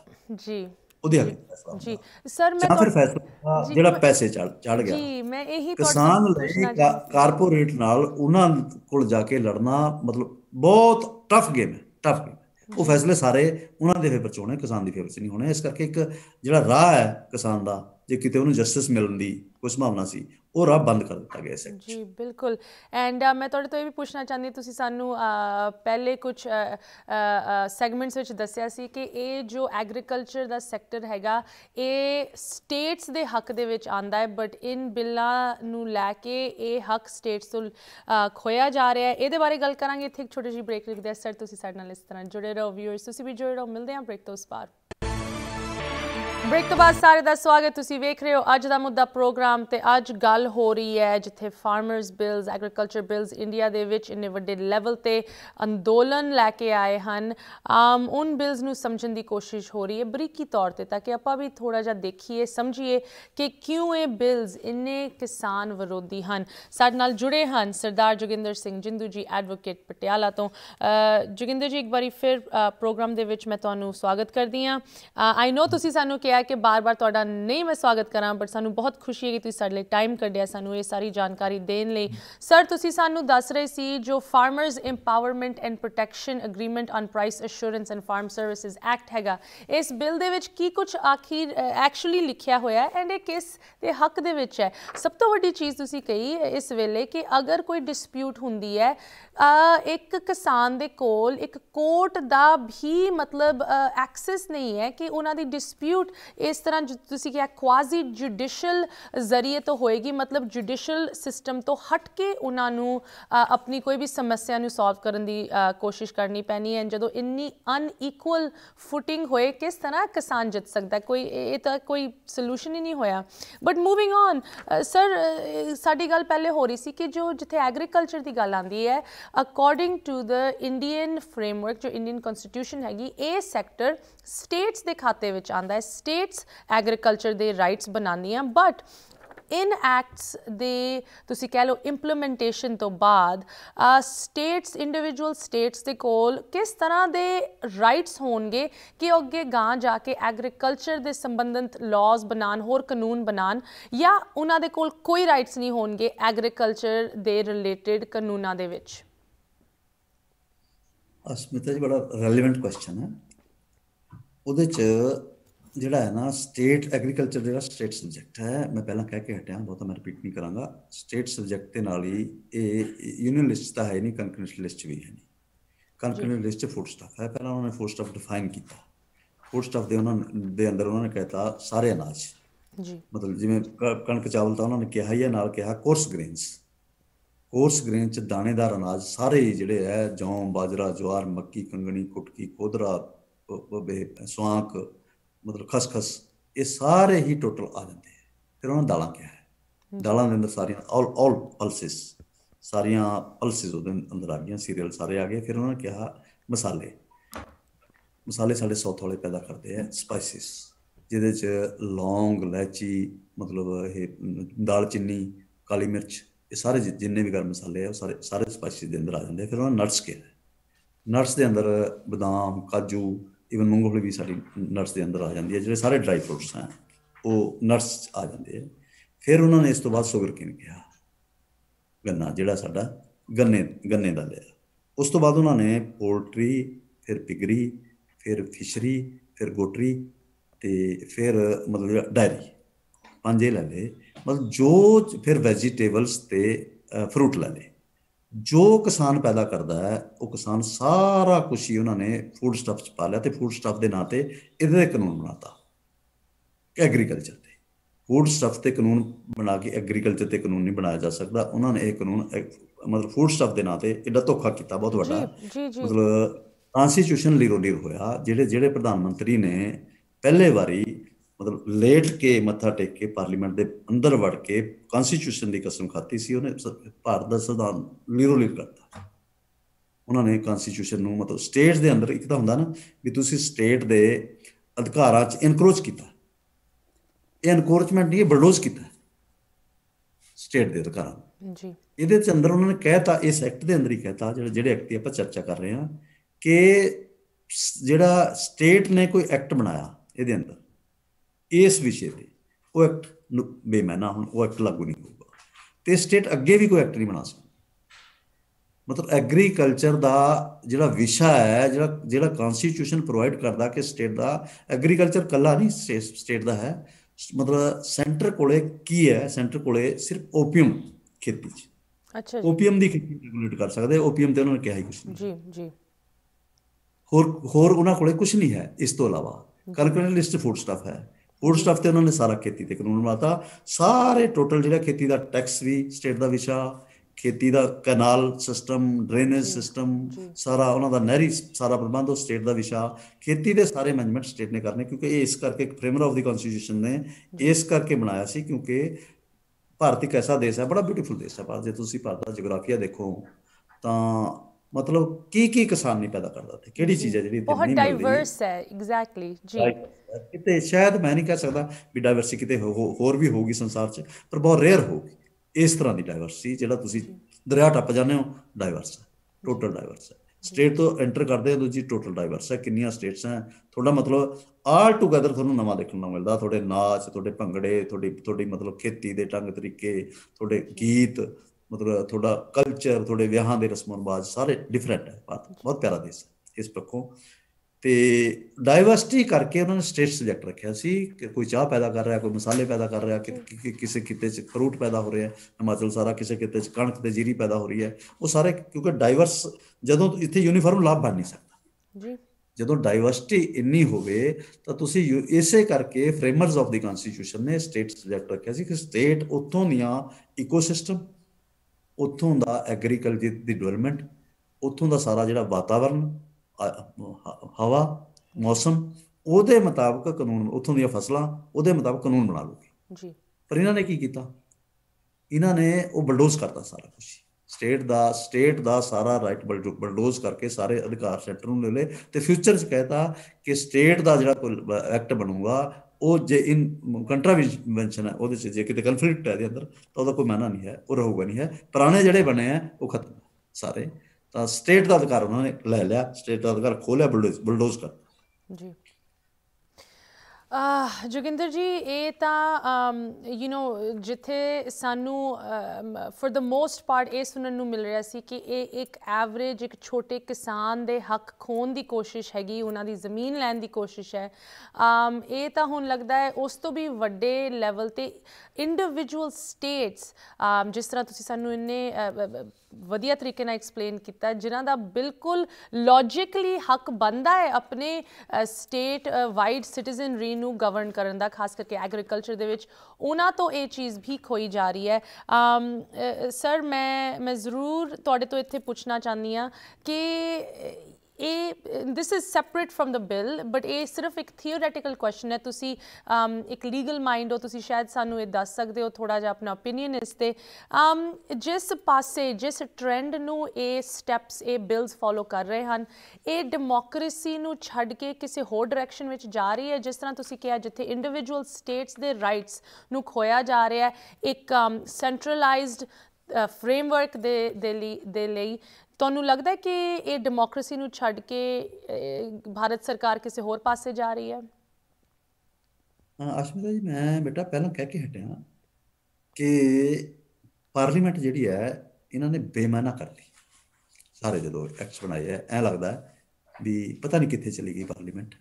ਜੀ ਉਹਦੇ ਹੱਕ ਜੀ ਸਰ ਮੈਂ ਫਿਰ ਫੈਸਲਾ ਜਿਹੜਾ ਪੈਸੇ ਚੜ ਚੜ ਗਿਆ ਜੀ ਮੈਂ ਇਹੀ ਕਿਸਾਨ ਲਈ ਕਾਰਪੋਰੇਟ ਨਾਲ ਉਹਨਾਂ ਕੋਲ ਜਾ ਕੇ ਲੜਨਾ ਮਤਲਬ ਬਹੁਤ ਟਫ ਗੇਮ ਹੈ ਟਫ ਗੇਮ ਉਹ ਫੈਸਲੇ ਸਾਰੇ ਉਹਨਾਂ ਦੇ ਫੇਵਰ ਚ ਹੋਣੇ ਕਿਸਾਨ ਦੀ ਫੇਵਰ ਚ ਨਹੀਂ ਹੋਣੇ ਇਸ ਕਰਕੇ ਇੱਕ ਜਿਹੜਾ ਰਾਹ ਹੈ ਕਿਸਾਨ ਦਾ ਜੇ ਕਿਤੇ ਉਹਨੂੰ ਜਸਟਿਸ ਮਿਲਣ ਦੀ ਕੋਈ ਸੰਭਾਵਨਾ ਸੀ ਉਹ ਰਾਹ ਬੰਦ ਕਰ ਦਿੱਤਾ ਗਿਆ ਸੈਕਟਰ ਜੀ ਬਿਲਕੁਲ ਐਂਡ ਮੈਂ ਤੁਹਾਡੇ ਤੋਂ ਇਹ ਵੀ ਪੁੱਛਣਾ ਚਾਹੁੰਦੀ ਤੁਸੀਂ ਸਾਨੂੰ ਪਹਿਲੇ ਕੁਝ ਸੈਗਮੈਂਟਸ ਵਿੱਚ ਦੱਸਿਆ ਸੀ ਕਿ ਇਹ ਜੋ ਐਗਰੀਕਲਚਰ ਦਾ ਸੈਕਟਰ ਹੈਗਾ ਇਹ ਸਟੇਟਸ ਦੇ ਹੱਕ ਦੇ ਵਿੱਚ ਆਂਦਾ ਹੈ ਬਟ ਇਨ ਬਿੱਲਾਂ ਨੂੰ ਲੈ ਕੇ ਇਹ ਹੱਕ ਸਟੇਟਸ ਤੋਂ ਖੋਇਆ ਜਾ ਰਿਹਾ ਹੈ ਇਹਦੇ ਬਾਰੇ ਗੱਲ ਕਰਾਂਗੇ ਇੱਥੇ ਇੱਕ ਛੋਟੀ ਜਿਹੀ ਬ੍ਰੇਕ ਲਿਖਦੇ ਸਰ ਤੁਸੀਂ ਸਾਡੇ ਨਾਲ ਇਸ ਤਰ੍ਹਾਂ ਜੁੜੇ ਰਹੋ ਵਿਊਅਰਸ ਤੁਸੀਂ ਵੀ ਜੁੜੇ ਰਹੋ ਮਿਲਦੇ ਹਾਂ ਬ੍ਰੇਕ ਤੋਂ ਬਾਅਦ ਬ੍ਰੇਕ ਤੋਂ ਬਾਅਦ ਸਾਰੇ ਦਾ ਸਵਾਗਤ ਤੁਸੀਂ ਵੇਖ ਰਹੇ ਹੋ ਅੱਜ ਦਾ ਮੁੱਦਾ ਪ੍ਰੋਗਰਾਮ ਤੇ ਅੱਜ ਗੱਲ ਹੋ ਰਹੀ ਹੈ ਜਿੱਥੇ farmers bills agriculture bills India ਦੇ ਵਿੱਚ ਇੰਨੇ ਵੱਡੇ ਲੈਵਲ ਤੇ ਅੰਦੋਲਨ ਲੈ ਕੇ ਆਏ ਹਨ ਆਮ ਉਹਨ ਬਿਲਸ ਨੂੰ ਸਮਝਣ ਦੀ ਕੋਸ਼ਿਸ਼ ਹੋ ਰਹੀ ਹੈ ਬਰੀਕੀ ਤੌਰ ਤੇ ਤਾਂ ਕਿ ਆਪਾਂ ਵੀ ਥੋੜਾ ਜਿਹਾ ਦੇਖੀਏ ਸਮਝੀਏ ਕਿ ਕਿਉਂ ਇਹ ਬਿਲਸ ਇੰਨੇ ਕਿਸਾਨ ਵਿਰੋਧੀ ਹਨ ਸਾਡੇ ਨਾਲ ਜੁੜੇ ਹਨ ਸਰਦਾਰ ਜੋਗਿੰਦਰ ਸਿੰਘ ਜਿੰਦੂ ਜੀ ਐਡਵੋਕੇਟ ਪਟਿਆਲਾ ਤੋਂ ਜੋਗਿੰਦਰ ਜੀ ਇੱਕ ਵਾਰੀ ਫਿਰ ਪ੍ਰੋਗਰਾਮ ਦੇ ਵਿੱਚ ਮੈਂ ਤੁਹਾਨੂੰ ਸਵਾਗਤ ਕਰਦੀ ਹਾਂ ਆਈ ਨੋ ਤੁਸੀਂ ਸਾਨੂੰ ਕਿ ਰਿਹਾ ਕਿ ਬਾਰ-ਬਾਰ ਤੁਹਾਡਾ ਨਹੀਂ ਮੈਂ ਸਵਾਗਤ ਕਰਾਂ ਪਰ ਸਾਨੂੰ ਬਹੁਤ ਖੁਸ਼ੀ ਹੈ ਕਿ ਤੁਸੀਂ ਸਾਡੇ ਲਈ ਟਾਈਮ ਕੱਢਿਆ ਸਾਨੂੰ ਇਹ ਸਾਰੀ ਜਾਣਕਾਰੀ ਦੇਣ ਲਈ ਸਰ ਤੁਸੀਂ ਸਾਨੂੰ ਦੱਸ ਰਹੇ ਸੀ ਜੋ farmers empowerment and protection agreement on price assurance and farm services act ਹੈਗਾ ਇਸ ਬਿੱਲ ਦੇ ਵਿੱਚ ਕੀ ਕੁਝ ਆਖਿਰ ਐਕਚੁਅਲੀ ਲਿਖਿਆ ਹੋਇਆ ਐਂਡ ਇਹ ਕਿਸ ਦੇ ਹੱਕ ਦੇ ਵਿੱਚ ਹੈ ਸਭ ਤੋਂ ਵੱਡੀ ਚੀਜ਼ ਤੁਸੀਂ ਕਹੀ ਇਸ ਵੇਲੇ ਕਿ ਅਗਰ ਕੋਈ ਡਿਸਪਿਊਟ ਹੁੰਦੀ ਹੈ ਇੱਕ ਕਿਸਾਨ ਦੇ ਕੋਲ ਇੱਕ ਕੋਰਟ ਦਾ ਵੀ ਮਤਲਬ ਐਕਸੈਸ ਨਹੀਂ ਹੈ ਕਿ ਉਹਨਾਂ ਦੀ ਡਿਸਪਿਊਟ ਇਸ ਤਰ੍ਹਾਂ ਤੁਸੀਂ ਕਿਹਾ ਕੁਆਜ਼ੀ ਜੁਡੀਸ਼ੀਅਲ ਜ਼ਰੀਏ ਤੋਂ ਹੋਏਗੀ ਮਤਲਬ ਜੁਡੀਸ਼ੀਅਲ ਸਿਸਟਮ ਤੋਂ ਹਟ ਕੇ ਉਹਨਾਂ ਨੂੰ ਆਪਣੀ ਕੋਈ ਵੀ ਸਮੱਸਿਆ ਨੂੰ ਸੋਲਵ ਕਰਨ ਦੀ ਕੋਸ਼ਿਸ਼ ਕਰਨੀ ਪੈਣੀ ਹੈ ਜਦੋਂ ਇੰਨੀ ਇਕੁਅਲ ਫੁਟਿੰਗ ਹੋਏ ਕਿਸ ਤਰ੍ਹਾਂ ਕਿਸਾਨ ਜਿੱਤ ਸਕਦਾ ਕੋਈ ਇਹ ਤਾਂ ਕੋਈ ਸੋਲੂਸ਼ਨ ਹੀ ਨਹੀਂ ਹੋਇਆ ਬਟ ਮੂਵਿੰਗ ਔਨ ਸਰ ਸਾਡੀ ਗੱਲ ਪਹਿਲੇ ਹੋ ਰਹੀ ਸੀ ਕਿ ਜੋ ਜਿੱਥੇ ਐਗਰੀਕਲਚਰ ਦੀ ਗੱਲ ਆਂਦੀ ਹੈ according to the Indian framework ਜੋ ਇੰਡੀਅਨ ਕਨਸਟੀਟਿਊਸ਼ਨ ਹੈਗੀ ਇਹ ਸੈਕਟਰ ਸਟੇਟਸ ਦੇ ਖਾਤੇ ਵਿੱਚ ਆਂਦਾ ਹੈ ਸਟੇਟਸ ਐਗਰੀਕਲਚਰ ਦੇ ਰਾਈਟਸ ਬਣਾਉਂਦੀਆਂ ਬਟ ਇਨ ਐਕਟਸ ਦੇ ਤੁਸੀਂ ਕਹਿ ਲਓ ਇੰਪਲੀਮੈਂਟੇਸ਼ਨ ਤੋਂ ਬਾਅਦ ਸਟੇਟਸ ਇੰਡੀਵਿਜੂਅਲ ਸਟੇਟਸ ਦੇ ਕੋਲ ਕਿਸ ਤਰ੍ਹਾਂ ਦੇ ਰਾਈਟਸ ਹੋਣਗੇ ਕਿ ਉਹ ਅੱਗੇ ਗਾਂ ਜਾ ਕੇ ਐਗਰੀਕਲਚਰ ਦੇ ਸੰਬੰਧਿਤ ਲਾਜ਼ ਬਣਾਣ ਹੋਰ ਕਾਨੂੰਨ ਬਣਾਣ ਜਾਂ ਉਹਨਾਂ ਦੇ ਕੋਲ ਕੋਈ ਰਾਈਟਸ ਨਹੀਂ ਹੋਣਗੇ ਐਗਰੀਕਲਚਰ ਦੇ ਰਿਲੇਟਡ ਕਾਨੂੰਨਾਂ ਦੇ ਵਿੱਚ ਅਸਮਿਤਾ ਜੀ ਬੜਾ ਰੈਲੇਵੈਂਟ ਕੁਐਸਚਨ ਹੈ ਉਹਦੇ ਚ ਜਿਹੜਾ ਹੈ ਨਾ ਸਟੇਟ ਐਗਰੀਕਲਚਰ ਜਿਹੜਾ ਸਟੇਟ ਸਬਜੈਕਟ ਹੈ ਮੈਂ ਪਹਿਲਾਂ ਕਹਿ ਕੇ ਹਟਿਆ ਬਹੁਤਾ ਮੈਂ ਰਿਪੀਟ ਨਹੀਂ ਕਰਾਂਗਾ ਸਟੇਟ ਸਬਜੈਕਟ ਦੇ ਨਾਲ ਹੀ ਇਹ ਯੂਨੀਅਨ ਲਿਸਟ ਦਾ ਹੈ ਨਹੀਂ ਕੰਕਰੈਂਟ ਲਿਸਟ ਵੀ ਹੈ ਨਹੀਂ ਕੰਕਰੈਂਟ ਲਿਸਟ ਚ ਫੂਡ ਸਟਾਫ ਹੈ ਪਹਿਲਾਂ ਉਹਨਾਂ ਨੇ ਫੂਡ ਸਟਾਫ ਡਿਫਾਈਨ ਕੀਤਾ ਫੂਡ ਸਟਾਫ ਦੇ ਉਹਨਾਂ ਦੇ ਅੰਦਰ ਉਹਨਾਂ ਨੇ ਕਹਿਤਾ ਸਾਰੇ ਅਨਾਜ ਜੀ ਮਤਲਬ ਜਿਵੇਂ ਕਣਕ ਚਾਵਲ ਤਾਂ ਉਹਨਾਂ ਨੇ ਕਿਹਾ ਹੀ ਹੈ ਨਾਲ ਕਿਹਾ ਕੋਰਸ ਗ੍ਰੇਨਸ ਕੋਰਸ ਗ੍ਰੇਨ ਚ ਦਾਣੇਦਾਰ ਅਨਾਜ ਸਾਰੇ ਜਿਹੜੇ ਹੈ ਜੌਂ ਬਾਜਰਾ ਜਵਾਰ ਮੱਕੀ ਕੰਗਣੀ ਕੁਟਕੀ ਕੋਦਰਾ ਸਵਾਂਕ ਮਤਲਬ ਖਸਖਸ ਇਹ ਸਾਰੇ ਹੀ ਟੋਟਲ ਆ ਜਾਂਦੇ ਆ ਫਿਰ ਉਹਨਾਂ ਦਾਲਾਂ ਕਿਹਾ ਹੈ ਦਾਲਾਂ ਦੇ ਅੰਦਰ ਸਾਰੀਆਂ ਆਲ ਆਲ ਪਲਸਿਸ ਸਾਰੀਆਂ ਪਲਸਿਸ ਉਹਦੇ ਅੰਦਰ ਆ ਗਈਆਂ ਸੀਰੀਅਲ ਸਾਰੇ ਆ ਗਏ ਫਿਰ ਉਹਨਾਂ ਨੇ ਕਿਹਾ ਮਸਾਲੇ ਮਸਾਲੇ ਸਾਡੇ ਸੌਥ ਵਾਲੇ ਪੈਦਾ ਕਰਦੇ ਆ ਸਪਾਈਸਿਸ ਜਿਹਦੇ ਚ ਲੌਂਗ ਲੈਚੀ ਮਤਲਬ ਇਹ ਦਾਲ ਚਿੰਨੀ ਕਾਲੀ ਮਿਰਚ ਇਹ ਸਾਰੇ ਜਿੰਨੇ ਵੀ ਗਰਮ ਮਸਾਲੇ ਆ ਉਹ ਸਾਰੇ ਸਾਰੇ ਸਪਾਈਸਿਸ ਦੇ ਅੰਦਰ ਆ ਜਾਂਦੇ ਫਿਰ ਉਹਨਾਂ ਨਟਸ ਕਿਹਾ ਨਟਸ ਦੇ ਅੰਦਰ ਬਦਾਮ ਕਾਜੂ ਇਵਨ ਮੰਗੋਲੀ ਵੀ ਸਾਡੀ ਨਰਸ ਦੇ ਅੰਦਰ ਆ ਜਾਂਦੀ ਹੈ ਜਿਹੜੇ ਸਾਰੇ ਡਰਾਈ ਫਰੂਟਸ ਹਨ ਉਹ ਨਰਸ ਆ ਜਾਂਦੇ ਆ ਫਿਰ ਉਹਨਾਂ ਨੇ ਇਸ ਤੋਂ ਬਾਅਦ ਸ਼ੂਗਰ ਕੇਨ ਕਿਹਾ ਗੰਨਾ ਜਿਹੜਾ ਸਾਡਾ ਗੰਨੇ ਗੰਨੇ ਦਾ ਲਿਆ ਉਸ ਤੋਂ ਬਾਅਦ ਉਹਨਾਂ ਨੇ ਪੋਲਟਰੀ ਫਿਰ ਪਿਗਰੀ ਫਿਰ ਫਿਸ਼ਰੀ ਫਿਰ ਗੋਟਰੀ ਤੇ ਫਿਰ ਮਤਲਬ ਡਾਇਰੀ ਪੰਜੇ ਲੈ ਲਏ ਮਤਲਬ ਜੋ ਫਿਰ ਵੈਜੀਟੇਬਲਸ ਤੇ ਫਰੂਟ ਲੈ ਲਏ ਜੋ ਕਿਸਾਨ ਪੈਦਾ ਕਰਦਾ ਹੈ ਉਹ ਕਿਸਾਨ ਸਾਰਾ ਕੁਝ ਹੀ ਉਹਨਾਂ ਨੇ ਫੂਡ ਸਟਫ ਚ ਪਾ ਲਿਆ ਤੇ ਫੂਡ ਸਟੱਫ ਦੇ ਨਾਂ ਤੇ ਇਹਦੇ ਦੇ ਕਾਨੂੰਨ ਬਣਾਤਾ ਐਗਰੀਕਲਚਰ ਤੇ ਫੂਡ ਸਟੱਫ ਤੇ ਕਾਨੂੰਨ ਬਣਾ ਕੇ ਐਗਰੀਕਲਚਰ ਤੇ ਕਾਨੂੰਨ ਨਹੀਂ ਬਣਾਇਆ ਜਾ ਸਕਦਾ ਉਹਨਾਂ ਨੇ ਇਹ ਕਾਨੂੰਨ ਮਤਲਬ ਫੂਡ ਸਟੱਫ ਦੇ ਨਾਂ ਤੇ ਇਹਦਾ ਧੋਖਾ ਕੀਤਾ ਬਹੁਤ ਵੱਡਾ ਮਤਲਬ ਕਨਸਟੀਟਿਊਸ਼ਨ ਲੀਰੋ ਲੀਰ ਹੋਇਆ ਜਿਹੜੇ ਜਿਹੜੇ ਪ੍ਰਧਾਨ ਮੰਤਰੀ ਨੇ ਪਹਿਲੇ ਵਾਰੀ ਮਤਲਬ ਲੇਟ ਕੇ ਮੱਥਾ ਟੇਕ ਕੇ ਪਾਰਲੀਮੈਂਟ ਦੇ ਅੰਦਰ ਵੜ ਕੇ ਕਨਸਟੀਟਿਊਸ਼ਨ ਦੀ ਕਸਮ ਖਾਤੀ ਸੀ ਉਹਨੇ ਭਾਰਤ ਦਾ ਸੰਵਿਧਾਨ ਲੀਰੋ ਲੀਰ ਕਰਤਾ ਉਹਨਾਂ ਨੇ ਕਨਸਟੀਟਿਊਸ਼ਨ ਨੂੰ ਮਤਲਬ ਸਟੇਟ ਦੇ ਅੰਦਰ ਇੱਕ ਤਾਂ ਹੁੰਦਾ ਨਾ ਵੀ ਤੁਸੀਂ ਸਟੇਟ ਦੇ ਅਧਿਕਾਰਾਂ 'ਚ ਇਨਕਰੋਚ ਕੀਤਾ ਇਹ ਇਨਕਰੋਚਮੈਂਟ ਨਹੀਂ ਇਹ ਕੀਤਾ ਸਟੇਟ ਦੇ ਅਧਿਕਾਰਾਂ ਜੀ ਇਹਦੇ ਚ ਅੰਦਰ ਉਹਨਾਂ ਨੇ ਕਹਿਤਾ ਇਸ ਐਕਟ ਦੇ ਅੰਦਰ ਹੀ ਕਹਿਤਾ ਜਿਹੜੇ ਜਿਹੜੇ ਐਕਟ ਦੀ ਆਪਾਂ ਚਰਚਾ ਕਰ ਰਹੇ ਹਾਂ ਕਿ ਜਿਹੜਾ ਸਟੇਟ ਨੇ ਕੋਈ ਐਕਟ ਬਣਾਇਆ ਇਹਦੇ ਅੰਦਰ ਇਸ ਵਿਸ਼ੇ ਤੇ ਉਹ ਐਕਟ ਬੇਮਾਨਾ ਹੁਣ ਉਹ ਐਕਟ ਲਾਗੂ ਨਹੀਂ ਹੋਊਗਾ ਤੇ ਸਟੇਟ ਅੱਗੇ ਵੀ ਕੋਈ ਐਕਟ ਨਹੀਂ ਬਣਾ ਸਕਦਾ ਮਤਲਬ ਐਗਰੀਕਲਚਰ ਦਾ ਜਿਹੜਾ ਵਿਸ਼ਾ ਹੈ ਜਿਹੜਾ ਜਿਹੜਾ ਕਨਸਟੀਟਿਊਸ਼ਨ ਪ੍ਰੋਵਾਈਡ ਕਰਦਾ ਕਿ ਸਟੇਟ ਦਾ ਐਗਰੀਕਲਚਰ ਕੱਲਾ ਨਹੀਂ ਸਟੇਟ ਦਾ ਹੈ ਮਤਲਬ ਸੈਂਟਰ ਕੋਲੇ ਕੀ ਹੈ ਸੈਂਟਰ ਕੋਲੇ ਸਿਰਫ ਓਪੀਅਮ ਖੇਤੀ ਚ ਅੱਛਾ ਜੀ ਓਪੀਅਮ ਦੀ ਖੇਤੀ ਰੈਗੂਲੇਟ ਕਰ ਸਕਦੇ ਓਪੀਅਮ ਤੇ ਉਹਨਾਂ ਨੇ ਕਿਹਾ ਹੀ ਕੁਝ ਨਹੀਂ ਜੀ ਜੀ ਹੋਰ ਹੋਰ ਉਹਨਾਂ ਕੋਲੇ ਕੁਝ ਨਹੀਂ ਹੈ ਇਸ ਤੋਂ ਇਲਾਵਾ ਕਲਕੁਲੇਟ ਲਿਸਟ ਫੂਡ ਸਟਫ ਹੈ ਹੋਰ ਸਟਫ ਤੇ ਉਹਨਾਂ ਨੇ ਸਾਰਾ ਖੇਤੀ ਤੇ ਕਾਨੂੰਨ ਬਣਾਤਾ ਸਾਰੇ ਟੋਟਲ ਜਿਹੜਾ ਖੇਤੀ ਦਾ ਟੈਕਸ ਵੀ ਸਟੇਟ ਦਾ ਵਿਸ਼ਾ ਖੇਤੀ ਦਾ ਕਨਾਲ ਸਿਸਟਮ ਡਰੇਨੇਜ ਸਿਸਟਮ ਸਾਰਾ ਉਹਨਾਂ ਦਾ ਨਹਿਰੀ ਸਾਰਾ ਪ੍ਰਬੰਧ ਉਹ ਸਟੇਟ ਦਾ ਵਿਸ਼ਾ ਖੇਤੀ ਦੇ ਸਾਰੇ ਮੈਨੇਜਮੈਂਟ ਸਟੇਟ ਨੇ ਕਰਨੇ ਕਿਉਂਕਿ ਇਹ ਇਸ ਕਰਕੇ ਇੱਕ ਫਰੇਮਰ ਆਫ ਦੀ ਕਨਸਟੀਟਿਊਸ਼ਨ ਨੇ ਇਸ ਕਰਕੇ ਬਣਾਇਆ ਸੀ ਕਿਉਂਕਿ ਭਾਰਤ ਇੱਕ ਐਸਾ ਦੇਸ਼ ਹੈ ਬੜਾ ਬਿਊਟੀਫੁਲ ਦੇਸ਼ ਹੈ ਪਰ ਜੇ ਤੁਸੀਂ ਭਾਰਤ ਦਾ ਜੀਓਗ੍ਰਾਫੀਆ ਦੇਖੋ ਤਾਂ ਮਤਲਬ ਕੀ ਕੀ ਕਿਸਾਨ ਨਹੀਂ ਪੈਦਾ ਕਰਦਾ ਤੇ ਕਿਹੜੀ ਚੀਜ਼ ਹੈ ਜਿਹੜੀ ਬਹੁਤ ਡਾਈਵਰਸ ਹੈ ਐਗਜ਼ੈਕਟਲੀ ਜੀ ਕਿਤੇ ਸ਼ਾਇਦ ਮੈਂ ਨਹੀਂ ਕਹਿ ਸਕਦਾ ਵੀ ਡਾਈਵਰਸਿਟੀ ਕਿਤੇ ਹੋਰ ਵੀ ਹੋਊਗੀ ਸੰਸਾਰ 'ਚ ਪਰ ਬਹੁਤ ਰੇਅਰ ਹੋਊਗੀ ਇਸ ਤਰ੍ਹਾਂ ਦੀ ਡਾਈਵਰਸਿਟੀ ਜਿਹੜਾ ਤੁਸੀਂ ਦਰਿਆ ਟੱਪ ਜਾਂਦੇ ਹੋ ਡਾਈਵਰਸ ਹੈ ਟੋਟਲ ਡਾਈਵਰਸ ਹੈ ਸਟੇਟ ਤੋਂ ਐਂਟਰ ਕਰਦੇ ਹੋ ਦੂਜੀ ਟੋਟਲ ਡਾਈਵਰਸ ਹੈ ਕਿੰਨੀਆਂ ਸਟੇਟਸ ਹੈ ਤੁਹਾਡਾ ਮਤਲਬ ਆਲ ਟੂਗੇਦਰ ਤੁਹਾਨੂੰ ਨਵਾਂ ਦੇਖਣ ਨੂੰ ਮਿਲਦਾ ਤੁਹਾਡੇ ਨਾਚ ਤੁਹਾਡੇ ਭੰਗੜੇ ਤੁਹਾਡੀ ਤੁਹਾਡੀ ਮਤਲਬ ਖੇਤੀ ਦੇ ਢੰਗ ਤਰੀਕੇ ਤੁਹਾਡੇ ਗੀਤ ਮਤਲਬ ਤੁਹਾਡਾ ਕਲਚਰ ਤੁਹਾਡੇ ਵਿਆਹਾਂ ਦੇ ਰਸਮਾਂ ਬਾਜ ਸਾਰੇ ਡਿਫਰੈਂਟ ਹੈ ਬਹੁਤ ਪਿਆਰਾ ਦੇਸ਼ ਹੈ ਇਸ ਪੱਖੋਂ ਤੇ ਡਾਈਵਰਸਿਟੀ ਕਰਕੇ ਉਹਨਾਂ ਨੇ ਸਟੇਟ ਸਬਜੈਕਟ ਰੱਖਿਆ ਸੀ ਕਿ ਕੋਈ ਚਾਹ ਪੈਦਾ ਕਰ ਰਿਹਾ ਕੋਈ ਮਸਾਲੇ ਪੈਦਾ ਕਰ ਰਿਹਾ ਕਿ ਕਿਸੇ ਕਿਤੇ ਚ ਫਰੂਟ ਪੈਦਾ ਹੋ ਰਿਹਾ ਹਿਮਾਚਲ ਸਾਰਾ ਕਿਸੇ ਕਿਤੇ ਚ ਕਣਕ ਤੇ ਜੀਰੀ ਪੈਦਾ ਹੋ ਰਹੀ ਹੈ ਉਹ ਸਾਰੇ ਕਿਉਂਕਿ ਡਾਈਵਰਸ ਜਦੋਂ ਇੱਥੇ ਯੂਨੀਫਾਰਮ ਲਾਭ ਬਣ ਨਹੀਂ ਸਕਦਾ ਜੀ ਜਦੋਂ ਡਾਈਵਰਸਿਟੀ ਇੰਨੀ ਹੋਵੇ ਤਾਂ ਤੁਸੀਂ ਇਸੇ ਕਰਕੇ ਫਰੇਮਰਸ ਆਫ ਦੀ ਕਨਸਟੀਟਿਊਸ਼ਨ ਨੇ ਸਟੇਟ ਸਬਜੈਕਟ ਰੱਖਿਆ ਸੀ ਕਿ ਸਟੇਟ ਉੱਥੋਂ ਦੀਆਂ ਇਕੋਸਿਸਟਮ ਉੱਥੋਂ ਦਾ ਐਗਰੀਕਲਚਰ ਦੀ ਡਿਵੈਲਪਮੈਂਟ ਉੱਥੋਂ ਦਾ ਸਾਰਾ ਜਿਹੜਾ ਵਾਤਾਵਰਣ ਹਵਾ ਮੌਸਮ ਉਹਦੇ ਮੁਤਾਬਕ ਕਾਨੂੰਨ ਉੱਥੋਂ ਦੀਆਂ ਫਸਲਾਂ ਉਹਦੇ ਮੁਤਾਬਕ ਕਾਨੂੰਨ ਬਣਾ ਲੂਗੀ ਜੀ ਪਰ ਇਹਨਾਂ ਨੇ ਕੀ ਕੀਤਾ ਇਹਨਾਂ ਨੇ ਉਹ ਬਲਡੋਜ਼ ਕਰਤਾ ਸਾਰਾ ਕੁਝ ਸਟੇਟ ਦਾ ਸਟੇਟ ਦਾ ਸਾਰਾ ਰਾਈਟ ਬਲਡੋਜ਼ ਕਰਕੇ ਸਾਰੇ ਅਧਿਕਾਰ ਸੈਕਟਰ ਨੂੰ ਲੈ ਲੇ ਤੇ ਫਿਊਚਰ ਚ ਕਹਤਾ ਕਿ ਸਟੇਟ ਦਾ ਜਿਹੜਾ ਐਕਟ ਬਣੂਗਾ ਉਹ ਜੇ ਇਨ ਕੰਟਰਾਵੈਂਸ਼ਨ ਹੈ ਉਹਦੇ ਚ ਜੇ ਕਿਤੇ ਕਨਫਲਿਕਟ ਹੈ ਦੇ ਅੰਦਰ ਤਾਂ ਉਹਦਾ ਕੋਈ ਮਾਨਾ ਨਹੀਂ ਹੈ ਉਹ ਰਹੂਗਾ ਨਹੀਂ ਹੈ ਪੁਰਾਣੇ ਜਿਹੜੇ ਬਣੇ ਆ ਉਹ ਖਤਮ ਸਾਰੇ ਸਟੇਟ ਦਾ ਅਧਿਕਾਰ ਉਹਨਾਂ ਨੇ ਲੈ ਲਿਆ ਸਟੇਟ ਦਾ ਅਧਿਕਾਰ ਖੋਲਿਆ ਬਲਡੋਜ਼ ਕਰ ਜੀ ਜੋਗਿੰਦਰ ਜੀ ਇਹ ਤਾਂ ਯੂ نو ਜਿੱਥੇ ਸਾਨੂੰ ਫॉर द ਮੋਸਟ ਪਾਰਟ ਇਹ ਸੁਣਨ ਨੂੰ ਮਿਲ ਰਿਹਾ ਸੀ ਕਿ ਇਹ ਇੱਕ ਐਵਰੇਜ ਇੱਕ ਛੋਟੇ ਕਿਸਾਨ ਦੇ ਹੱਕ ਖੋਣ ਦੀ ਕੋਸ਼ਿਸ਼ ਹੈਗੀ ਉਹਨਾਂ ਦੀ ਜ਼ਮੀਨ ਲੈਣ ਦੀ ਕੋਸ਼ਿਸ਼ ਹੈ ਇਹ ਤਾਂ ਹੁਣ ਲੱਗਦਾ ਹੈ ਉਸ ਤੋਂ ਵੀ ਵੱਡੇ ਲੈਵਲ ਤੇ ਇੰਡੀਵਿਜੂਅਲ ਸਟੇਟਸ ਜਿਸ ਤਰ੍ਹਾਂ ਤੁਸੀਂ ਸਾਨੂੰ ਇੰਨੇ ਵਧੀਆ ਤਰੀਕੇ ਨਾਲ ਐਕਸਪਲੇਨ ਕੀਤਾ ਜਿਨ੍ਹਾਂ ਦਾ ਬਿਲਕੁਲ ਲੌਜੀਕਲੀ ਹੱਕ ਬੰਦਾ ਹੈ ਆਪਣੇ ਸਟੇਟ ਵਾਈਡ ਸਿਟੀਜ਼ਨਰੀ ਨੂੰ ਗਵਰਨ ਕਰਨ ਦਾ ਖਾਸ ਕਰਕੇ ਐਗਰੀਕਲਚਰ ਦੇ ਵਿੱਚ ਉਹਨਾਂ ਤੋਂ ਇਹ ਚੀਜ਼ ਵੀ ਖੋਈ ਜਾ ਰਹੀ ਹੈ ਸਰ ਮੈਂ ਮੈਂ ਜ਼ਰੂਰ ਤੁਹਾਡੇ ਤੋਂ ਇੱਥੇ ਪੁੱਛਣਾ ਚਾਹੁੰਦੀ ਆ ਕਿ ਇਹ this is separate from the bill but ਇਹ ਸਿਰਫ ਇੱਕ ਥਿਓਰੈਟੀਕਲ ਕੁਐਸਚਨ ਹੈ ਤੁਸੀਂ ਇੱਕ ਲੀਗਲ ਮਾਈਂਡ ਹੋ ਤੁਸੀਂ ਸ਼ਾਇਦ ਸਾਨੂੰ ਇਹ ਦੱਸ ਸਕਦੇ ਹੋ ਥੋੜਾ ਜਿਹਾ ਆਪਣਾ opinion ਇਸ ਤੇ ਜਿਸ ਪਾਸੇ ਜਿਸ ਟ੍ਰੈਂਡ ਨੂੰ ਇਹ ਸਟੈਪਸ ਇਹ ਬਿਲਸ ਫੋਲੋ ਕਰ ਰਹੇ ਹਨ ਇਹ ਡੈਮੋਕ੍ਰੇਸੀ ਨੂੰ ਛੱਡ ਕੇ ਕਿਸੇ ਹੋਰ ਡਾਇਰੈਕਸ਼ਨ ਵਿੱਚ ਜਾ ਰਹੀ ਹੈ ਜਿਸ ਤਰ੍ਹਾਂ ਤੁਸੀਂ ਕਿਹਾ ਜਿੱਥੇ ਇੰਡੀਵਿਜੂਅਲ ਸਟੇਟਸ ਦੇ ਰਾਈਟਸ ਨੂੰ ਖੋਇਆ ਜਾ ਰਿਹਾ ਹੈ ਇੱਕ ਸੈਂਟਰਲਾਈਜ਼ਡ ਫਰੇਮਵਰਕ ਦੇ ਦੇ ਲਈ ਦੇ ਲਈ ਤੁਹਾਨੂੰ ਲੱਗਦਾ ਕਿ ਇਹ ਡੈਮੋਕ੍ਰੇਸੀ ਨੂੰ ਛੱਡ ਕੇ ਭਾਰਤ ਸਰਕਾਰ ਕਿਸੇ ਹੋਰ ਪਾਸੇ ਜਾ ਰਹੀ ਹੈ ਅਸ਼ਮਿਤਾ ਜੀ ਮੈਂ ਬੇਟਾ ਪਹਿਲਾਂ ਕਹਿ ਕੇ ਹਟਿਆ ਕਿ ਪਾਰਲੀਮੈਂਟ ਜਿਹੜੀ ਹੈ ਇਹਨਾਂ ਨੇ ਬੇਮਾਨਾ ਕਰ ਲਈ ਸਾਰੇ ਜਦੋਂ ਐਕਸ ਬਣਾਏ ਐ ਐ ਲੱਗਦਾ ਵੀ ਪਤਾ ਨਹੀਂ ਕਿੱਥੇ ਚਲੀ ਗਈ ਪਾਰਲੀਮੈਂਟ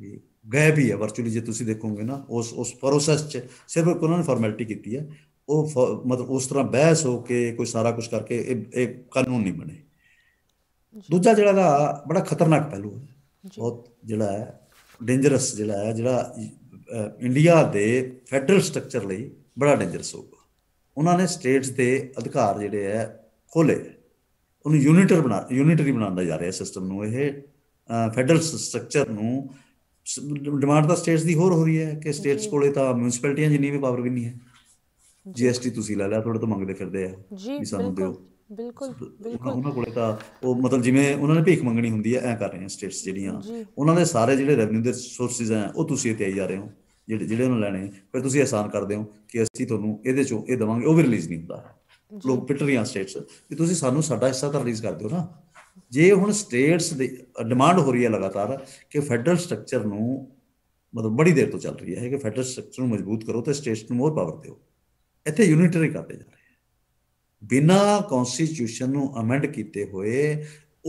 ਵੀ ਗਾਇਬ ਹੀ ਹੈ ਵਰਚੁਅਲੀ ਜੇ ਤੁਸੀਂ ਦੇਖੋਗੇ ਨਾ ਉਸ ਉਸ ਪ੍ਰੋਸੈਸ 'ਚ ਸਿਰਫ ਉਹਨਾਂ ਨੇ ਫਾਰਮੈਲਿਟੀ ਕੀਤੀ ਹੈ ਉਹ ਮਤਲਬ ਉਸ ਤਰ੍ਹਾਂ ਬਹਿਸ ਹੋ ਕੇ ਕੋਈ ਸਾਰਾ ਕੁਝ ਕਰਕੇ ਇਹ ਇਹ ਕਾਨੂੰਨ ਨਹੀਂ ਬਣੇ ਦੂਜਾ ਜਿਹੜਾ ਦਾ ਬੜਾ ਖਤਰਨਾਕ ਪਹਿਲੂ ਹੈ ਬਹੁਤ ਜਿਹੜਾ ਹੈ ਡੇਂਜਰਸ ਜਿਹੜਾ ਹੈ ਜਿਹੜਾ ਇੰਡੀਆ ਦੇ ਫੈਡਰਲ ਸਟਰਕਚਰ ਲਈ ਬੜਾ ਡੇਂਜਰਸ ਹੋਊਗਾ ਉਹਨਾਂ ਨੇ ਸਟੇਟਸ ਦੇ ਅਧਿਕਾਰ ਜਿਹੜੇ ਹੈ ਖੋਲੇ ਉਹਨੂੰ ਯੂਨਿਟਰ ਬਣਾ ਯੂਨਿਟਰੀ ਬਣਾਉਂਦਾ ਜਾ ਰਿਹਾ ਸਿਸਟਮ ਨੂੰ ਇਹ ਫੈਡਰਲ ਸਟਰਕਚਰ ਨੂੰ ਡਿਮਾਂਡ ਤਾਂ ਸਟੇਟਸ ਦੀ ਹੋਰ ਹੋ ਰਹੀ ਹੈ ਕਿ ਸਟੇਟਸ ਕੋਲੇ ਤਾਂ ਮਿਊਨਿਸਪੈਲਿਟੀਆਂ ਜਿੰਨੀ ਵੀ ਪਾਵਰ ਵੀ ਨਹੀਂ ਹੈ ਜੀਐਸਟੀ ਤੁਸੀਂ ਲੈ ਲਿਆ ਤੁਹਾਡੇ ਤੋਂ ਮੰਗਦੇ ਫਿਰਦੇ ਆ ਜੀ ਸਾਨੂੰ ਦਿਓ ਬਿਲਕੁਲ ਬਿਲਕੁਲ ਉਹਨਾਂ ਕੋਲੇ ਤਾਂ ਉਹ ਮਤਲਬ ਜਿਵੇਂ ਉਹਨਾਂ ਨੇ ਭੀਖ ਮੰਗਣੀ ਹੁੰਦੀ ਹੈ ਐ ਕਰ ਰਹੇ ਆ ਸਟੇਟਸ ਜਿਹੜੀਆਂ ਉਹਨਾਂ ਦੇ ਸਾਰੇ ਜਿਹੜੇ ਰੈਵਨਿਊ ਦੇ ਸੋਰਸਿਸ ਆ ਉਹ ਤੁਸੀਂ ਤੇ ਆਈ ਜਾ ਰਹੇ ਹੋ ਜਿਹੜੇ ਜਿਹੜੇ ਉਹਨਾਂ ਲੈਣੇ ਫਿਰ ਤੁਸੀਂ ਆਸਾਨ ਕਰਦੇ ਹੋ ਕਿ ਅਸੀਂ ਤੁਹਾਨੂੰ ਇਹਦੇ ਚੋਂ ਇਹ ਦਵਾਂਗੇ ਉਹ ਵੀ ਰਿਲੀਜ਼ ਨਹੀਂ ਹੁੰਦਾ ਲੋਕ ਪਿੱਟ ਰਹੀਆਂ ਸਟੇਟਸ ਕਿ ਤੁਸੀਂ ਸਾਨੂੰ ਸਾਡਾ ਹਿੱਸਾ ਤਾਂ ਰਿਲੀਜ਼ ਕਰ ਦਿਓ ਨਾ ਜੇ ਹੁਣ ਸਟੇਟਸ ਦੀ ਡਿਮਾਂਡ ਹੋ ਰਹੀ ਹੈ ਲਗਾਤਾਰ ਕਿ ਫੈਡਰਲ ਸਟਰਕਚਰ ਨੂੰ ਮਤਲਬ ਬੜੀ ਦੇਰ ਤੋਂ ਚੱਲ ਰਹੀ ਹੈ ਕਿ ਫੈਡਰਲ ਸਟਰਕਚਰ ਨੂੰ ਮਜ਼ਬੂਤ ਕਰੋ ਤੇ ਸਟੇਟਸ ਨੂੰ ਮੋਰ ਪਾਵਰ ਦਿਓ ਇੱਥੇ ਯੂਨਿਟਰੀ ਕਰਦੇ ਜਾ ਰਹੇ ਬਿਨਾ ਕਨਸਟੀਟਿਊਸ਼ਨ ਨੂੰ ਅਮੈਂਡ ਕੀਤੇ ਹੋਏ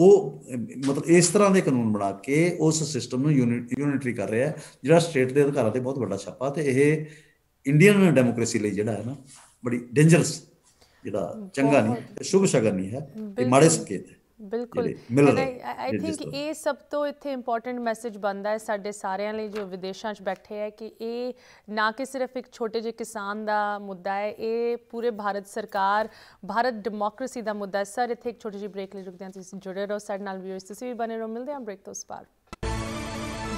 ਉਹ ਮਤਲਬ ਇਸ ਤਰ੍ਹਾਂ ਦੇ ਕਾਨੂੰਨ ਬਣਾ ਕੇ ਉਸ ਸਿਸਟਮ ਨੂੰ ਯੂਨਿਟਰੀ ਕਰ ਰਿਹਾ ਜਿਹੜਾ ਸਟੇਟ ਦੇ ਅਧਿਕਾਰਾਂ ਤੇ ਬਹੁਤ ਵੱਡਾ ਛਾਪਾ ਤੇ ਇਹ ਇੰਡੀਅਨ ਡੈਮੋਕ੍ਰੇਸੀ ਲਈ ਜਿਹੜਾ ਹੈ ਨਾ ਬੜੀ ਡੇਂਜਰਸ ਜਿਹੜਾ ਚੰਗਾ ਨਹੀਂ ਸ਼ੁਭ ਸ਼ਗਨ ਨਹੀਂ ਹੈ ਇਹ ਮਾੜੇ ਸੰਕੇਤ ਹੈ ਬਿਲਕੁਲ ਆਈ ਥਿੰਕ ਇਹ ਸਭ ਤੋਂ ਇੱਥੇ ਇੰਪੋਰਟੈਂਟ ਮੈਸੇਜ ਬੰਦਾ ਹੈ ਸਾਡੇ ਸਾਰਿਆਂ ਲਈ ਜੋ ਵਿਦੇਸ਼ਾਂ 'ਚ ਬੈਠੇ ਹੈ ਕਿ ਇਹ ਨਾ ਕਿ ਸਿਰਫ ਇੱਕ ਛੋਟੇ ਜਿਹੇ ਕਿਸਾਨ ਦਾ ਮੁੱਦਾ ਹੈ ਇਹ ਪੂਰੇ ਭਾਰਤ ਸਰਕਾਰ ਭਾਰਤ ਡੈਮੋਕ੍ਰੇਸੀ ਦਾ ਮੁੱਦਾ ਹੈ ਸਰ ਇੱਥੇ ਇੱਕ ਛੋਟੀ ਜਿਹੀ ਬ੍ਰੇਕ ਲਈ ਰੁਕਦੇ ਹਾਂ ਤੁਸੀਂ ਜੁੜੇ ਰਹੋ ਸਾਡੇ ਨਾਲ ਵੀਰਸ ਤੁਸੀਂ ਵੀ ਬਣੇ ਰਹੋ ਮਿਲਦੇ ਹਾਂ ਬ੍ਰੇਕ ਤੋਂ ਉਸ ਪਾਰ